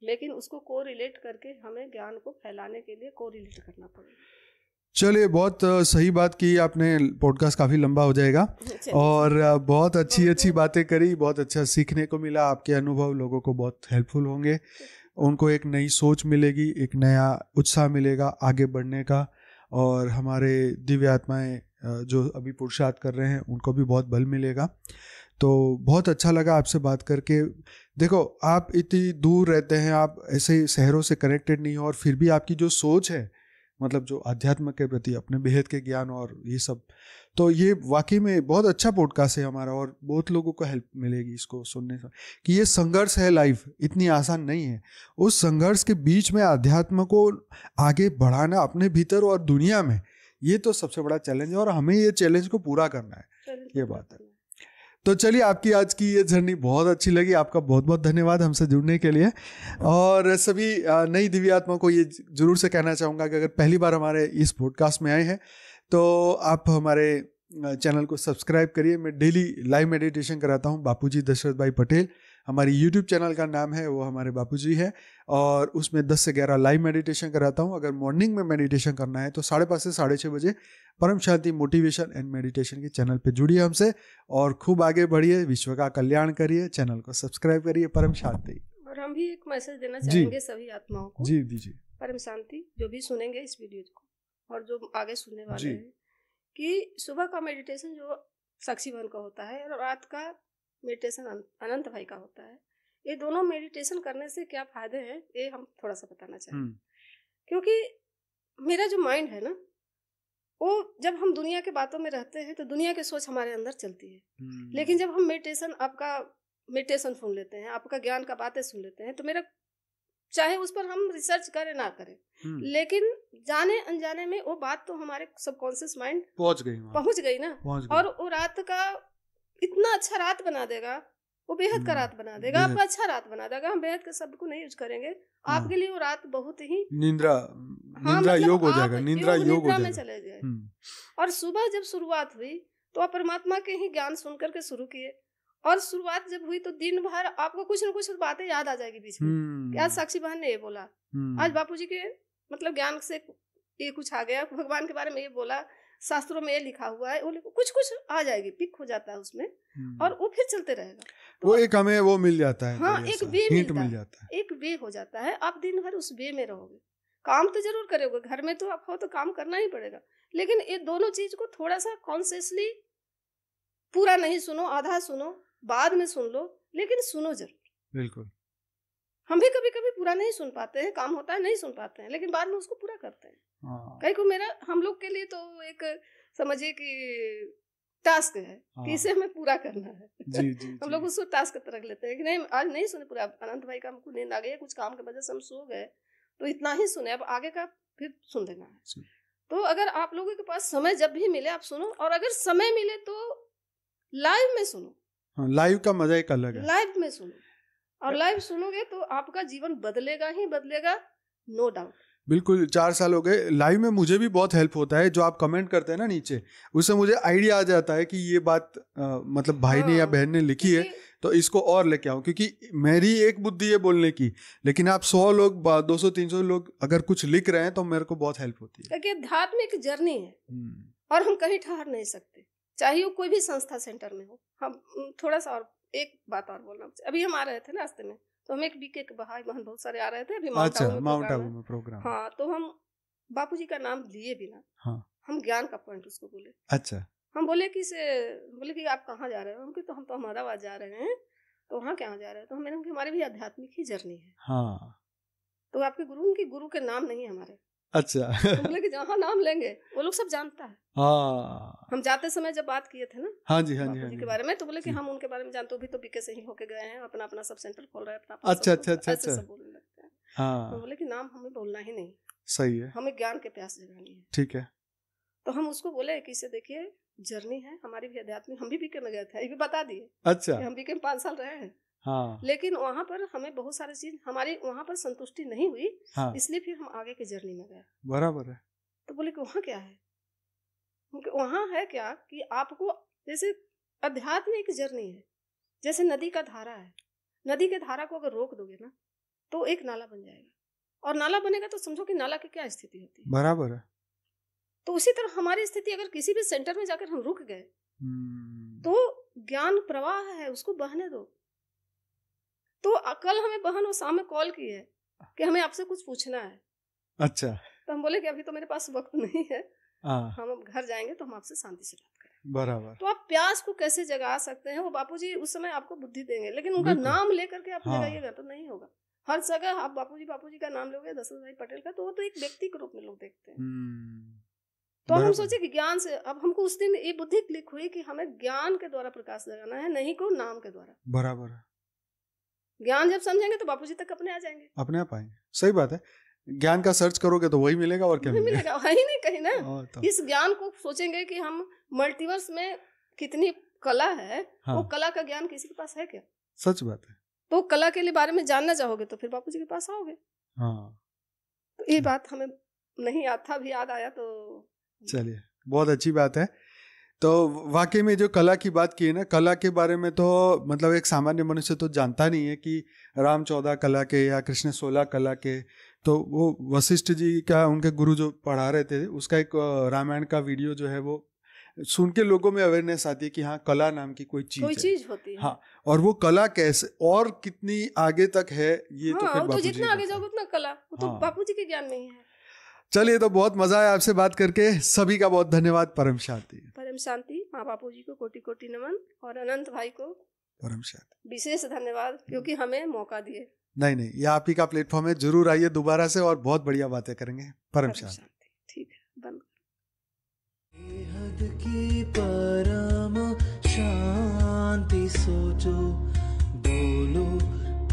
Speaker 2: लेकिन उसको को रिलेट करके हमें ज्ञान को फैलाने के लिए को रिलेट करना
Speaker 1: पड़ेगा चलिए बहुत सही बात की आपने पॉडकास्ट काफ़ी लंबा हो जाएगा और बहुत अच्छी अच्छी बातें करी बहुत अच्छा सीखने को मिला आपके अनुभव लोगों को बहुत हेल्पफुल होंगे उनको एक नई सोच मिलेगी एक नया उत्साह मिलेगा आगे बढ़ने का और हमारे दिव्य आत्माएँ जो अभी पुरुषार्थ कर रहे हैं उनको भी बहुत बल मिलेगा तो बहुत अच्छा लगा आपसे बात करके देखो आप इतनी दूर रहते हैं आप ऐसे शहरों से कनेक्टेड नहीं हो और फिर भी आपकी जो सोच है मतलब जो अध्यात्म के प्रति अपने बेहद के ज्ञान और ये सब तो ये वाकई में बहुत अच्छा पॉडकास्ट है हमारा और बहुत लोगों को हेल्प मिलेगी इसको सुनने से कि ये संघर्ष है लाइफ इतनी आसान नहीं है उस संघर्ष के बीच में अध्यात्म को आगे बढ़ाना अपने भीतर और दुनिया में ये तो सबसे बड़ा चैलेंज है और हमें ये चैलेंज को पूरा करना है ये तो बात है तो चलिए आपकी आज की ये जर्नी बहुत अच्छी लगी आपका बहुत बहुत धन्यवाद हमसे जुड़ने के लिए और सभी नई दिव्यात्मा को ये जरूर से कहना चाहूँगा कि अगर पहली बार हमारे इस पॉडकास्ट में आए हैं तो आप हमारे चैनल को सब्सक्राइब करिए मैं डेली लाइव मेडिटेशन कराता हूँ बापूजी दशरथ भाई पटेल हमारी यूट्यूब चैनल का नाम है वो हमारे बापू जी है और उसमें दस से ग्यारह लाइव मेडिटेशन कराता हूँ अगर मॉर्निंग में मेडिटेशन करना है तो साढ़े पाँच से साढ़े छः बजे Param Shanti motivation and meditation के चैनल पे जुड़िए हमसे और खूब आगे बढ़िए विश्व का कल्याण करिए चैनल को सब्सक्राइब करिए परम शांति
Speaker 2: और हम भी एक मैसेज देना चाहेंगे सभी आत्माओं
Speaker 1: को जी दीजिए
Speaker 2: परम शांति जो भी सुनेंगे इस वीडियो को और जो आगे सुनने वाले हैं कि सुबह का मेडिटेशन जो साक्षी का होता है और रात का मेडिटेशन अनंत भाई का होता है ये दोनों मेडिटेशन करने से क्या फायदे हैं ये हम थोड़ा सा बताना चाहेंगे हम्म। क्योंकि मेरा जो माइंड है ना वो जब हम दुनिया के बातों में रहते हैं तो दुनिया की सोच हमारे अंदर चलती है हम्म। लेकिन जब हम मेडिटेशन आपका मेडिटेशन सुन लेते हैं आपका ज्ञान का बातें सुन लेते हैं तो मेरा चाहे उस पर हम रिसर्च करें ना करें हम्म। लेकिन जाने अनजाने में वो बात तो हमारे सबकॉन्सियस माइंड पहुंच गई पहुंच गई ना पहुंच गई। और वो रात का इतना अच्छा रात बना देगा वो बेहद का रात हम्म, बना देगा आपका अच्छा रात बना देगा हम बेहद का शब्द को नहीं यूज करेंगे हाँ। आपके लिए वो रात बहुत ही निंद्रा
Speaker 1: हाँ, निंद्रा
Speaker 2: मतलब योग हो जाएगा निंद्रा योग हो जाएगा चले जाए
Speaker 3: हम्म।
Speaker 2: और सुबह जब शुरुआत हुई तो आप परमात्मा के ही ज्ञान सुन करके शुरू किए और शुरुआत जब हुई तो दिन भर आपको कुछ न कुछ बातें याद आ जाएगी बीच में आज हम्म। साक्षी बहन ने ये बोला आज बापूजी के मतलब ज्ञान से ये कुछ आ गया भगवान के बारे में ये बोला शास्त्रों में ये लिखा हुआ है वो कुछ कुछ आ जाएगी पिक हो जाता है उसमें हम्म। और वो फिर चलते रहेगा
Speaker 1: तो वो एक हमें वो मिल
Speaker 3: जाता है हाँ तो एक वे मिलता मिल जाता
Speaker 2: है एक वे हो जाता है आप दिन भर उस वे में रहोगे काम तो जरूर करोगे घर में तो आप हो तो काम करना ही पड़ेगा लेकिन ये दोनों चीज को थोड़ा सा कॉन्शियसली पूरा नहीं सुनो आधा सुनो बाद में सुन लो लेकिन सुनो जरूर बिल्कुल हम भी कभी कभी पूरा नहीं सुन पाते हैं काम होता है नहीं सुन पाते हैं लेकिन बाद में उसको पूरा करते हैं हाँ। कहीं को मेरा हम लोग के लिए तो एक समझिए कि टास्क है कि इसे हाँ। हमें पूरा करना है
Speaker 3: जी, जी, जी. हम
Speaker 2: लोग उसको टास्क रख लेते हैं कि नहीं आज नहीं सुने पूरा अनंत भाई का हमको नींद आ गई कुछ काम के वजह से हम सो गए तो इतना ही सुने अब आगे का फिर सुन लेना है तो अगर आप लोगों के पास समय जब भी मिले आप सुनो और अगर समय मिले तो लाइव में सुनो
Speaker 1: हाँ, लाइव का मजा एक अलग है
Speaker 2: लाइव में सुनो और लाइव सुनोगे तो आपका जीवन बदलेगा ही बदलेगा नो डाउट
Speaker 1: बिल्कुल चार साल हो गए लाइव में मुझे भी बहुत हेल्प होता है जो आप कमेंट करते हैं ना नीचे उससे मुझे आइडिया आ जाता है कि ये बात आ, मतलब भाई ने या हाँ, बहन ने लिखी है तो इसको और लेके आओ क्योंकि मेरी एक बुद्धि है बोलने की लेकिन आप सौ लोग दो सौ तीन सौ लोग अगर कुछ लिख रहे हैं तो मेरे को बहुत हेल्प होती
Speaker 2: है क्योंकि धार्मिक जर्नी है
Speaker 1: हम्म।
Speaker 2: और हम कहीं ठहर नहीं सकते चाहे वो कोई भी संस्था सेंटर में हो हम थोड़ा सा और एक बात और बोलना अभी हम आ रहे थे ना रास्ते में तो हम एक बीके के भाई बहन बहुत सारे आ रहे थे अभी माउंट अच्छा, माउंट आबू
Speaker 3: में प्रोग्राम हाँ
Speaker 2: तो हम बापूजी का नाम लिए बिना हाँ। हम ज्ञान का पॉइंट उसको बोले अच्छा हम बोले कि से बोले कि आप कहाँ जा रहे हो हम तो हम तो अहमदाबाद जा रहे हैं तो वहाँ क्या जा रहे हैं तो मैंने हमारे भी आध्यात्मिक ही जर्नी है हाँ। तो आपके गुरु उनके गुरु के नाम नहीं है हमारे
Speaker 3: अच्छा तो
Speaker 2: बोले कि जहाँ नाम लेंगे वो लोग सब जानता है
Speaker 3: हाँ
Speaker 2: हम जाते समय जब बात किए थे ना
Speaker 1: हाँ जी हाँ जी, हाँ जी के बारे
Speaker 2: में तो बोले कि हम उनके बारे में जानते भी तो बीके से ही होके गए हैं अपना अपना सब सेंटर खोल रहे हैं अपना अच्छा अच्छा अच्छा अच्छा बोलने लगते हैं
Speaker 1: अच्छा। हाँ
Speaker 2: बोले कि नाम हमें बोलना ही नहीं सही है हमें ज्ञान के प्यास जगानी है ठीक है तो हम उसको बोले कि इसे देखिए जर्नी है हमारी भी अध्यात्म हम भी बीके में गए थे ये भी बता दिए अच्छा हम बीके में पांच साल रहे हैं हाँ। लेकिन वहाँ पर हमें बहुत सारी चीज हमारी वहाँ पर संतुष्टि नहीं हुई हाँ। इसलिए फिर हम आगे की जर्नी में गए बराबर है तो बोले कि वहाँ क्या है वहाँ है क्या कि आपको जैसे अध्यात्म एक जर्नी है जैसे नदी का धारा है नदी के धारा को अगर रोक दोगे ना तो एक नाला बन जाएगा और नाला बनेगा तो समझो कि नाला की क्या स्थिति होती है बराबर है तो उसी तरह हमारी स्थिति अगर किसी भी सेंटर में जाकर हम रुक गए हम्म। तो ज्ञान प्रवाह है उसको बहने दो तो कल हमें बहन और शाम में कॉल की है कि हमें आपसे कुछ पूछना है अच्छा तो हम बोले कि अभी तो मेरे पास वक्त नहीं है हाँ। हम अब घर जाएंगे तो हम आपसे शांति से बात
Speaker 3: करें बराबर तो
Speaker 2: आप प्यास को कैसे जगा सकते हैं वो बापूजी उस समय आपको बुद्धि देंगे लेकिन उनका नाम लेकर के आप हाँ। जगाइएगा तो नहीं होगा हर जगह आप बापूजी बापूजी का नाम लोगे दशरथ भाई पटेल का तो वो तो एक व्यक्ति के रूप में लोग देखते हैं
Speaker 3: हम्म।
Speaker 2: तो हम सोचे कि ज्ञान से अब हमको उस दिन ये बुद्धि क्लिक हुई कि हमें ज्ञान के द्वारा प्रकाश लगाना है नहीं को नाम के द्वारा बराबर ज्ञान जब समझेंगे तो बापू जी तक अपने आ जाएंगे
Speaker 1: अपने आप आएंगे सही बात है ज्ञान का सर्च करोगे तो वही मिलेगा और क्या मिलेगा,
Speaker 2: वही नहीं कहीं ना तो। इस ज्ञान को सोचेंगे कि हम मल्टीवर्स में कितनी कला है हाँ। वो कला का ज्ञान किसी के पास है क्या सच बात है तो कला के लिए बारे में जानना चाहोगे तो फिर बापू जी के पास आओगे हाँ तो ये बात हमें नहीं आता भी याद आया तो
Speaker 1: चलिए बहुत अच्छी बात है तो वाकई में जो कला की बात की है ना कला के बारे में तो मतलब एक सामान्य मनुष्य तो जानता नहीं है कि राम चौदह कला के या कृष्ण सोलह कला के तो वो वशिष्ठ जी का उनके गुरु जो पढ़ा रहे थे उसका एक रामायण का वीडियो जो है वो सुन के लोगों में अवेयरनेस आती है कि हाँ कला नाम की कोई चीज कोई
Speaker 2: चीज होती है हाँ
Speaker 1: और वो कला कैसे और कितनी आगे तक है ये तो हाँ, तो, फिर तो जितना आगे
Speaker 2: जाओगे उतना कला वो तो हाँ, बापू जी के ज्ञान में ही है
Speaker 1: चलिए तो बहुत मजा आया आपसे बात करके सभी का बहुत धन्यवाद परम शांति
Speaker 2: परम शांति माँ बापू जी को कोटि कोटि नमन और अनंत भाई को
Speaker 1: परम शांति
Speaker 2: विशेष धन्यवाद क्योंकि हमें मौका दिए
Speaker 1: नहीं नहीं ये आप ही का प्लेटफॉर्म है जरूर आइए दोबारा से और बहुत बढ़िया बातें करेंगे परम, शांति
Speaker 2: ठीक है
Speaker 3: परम शांति सोचो बोलो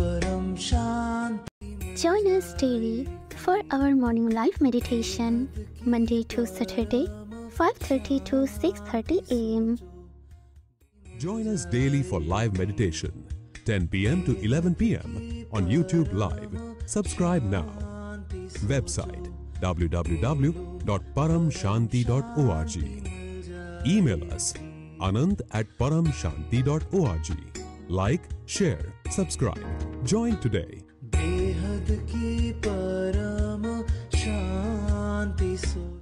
Speaker 3: परम शांति for our morning live meditation Monday to Saturday 5:30 to 6:30 a.m.
Speaker 1: Join us daily for live meditation 10 p.m. to 11 p.m. on YouTube live. Subscribe now. Website www.paramshanti.org. Email us anand at paramshanti.org. Like, share, subscribe.
Speaker 3: Join today. बेहद की परम शान्ति सो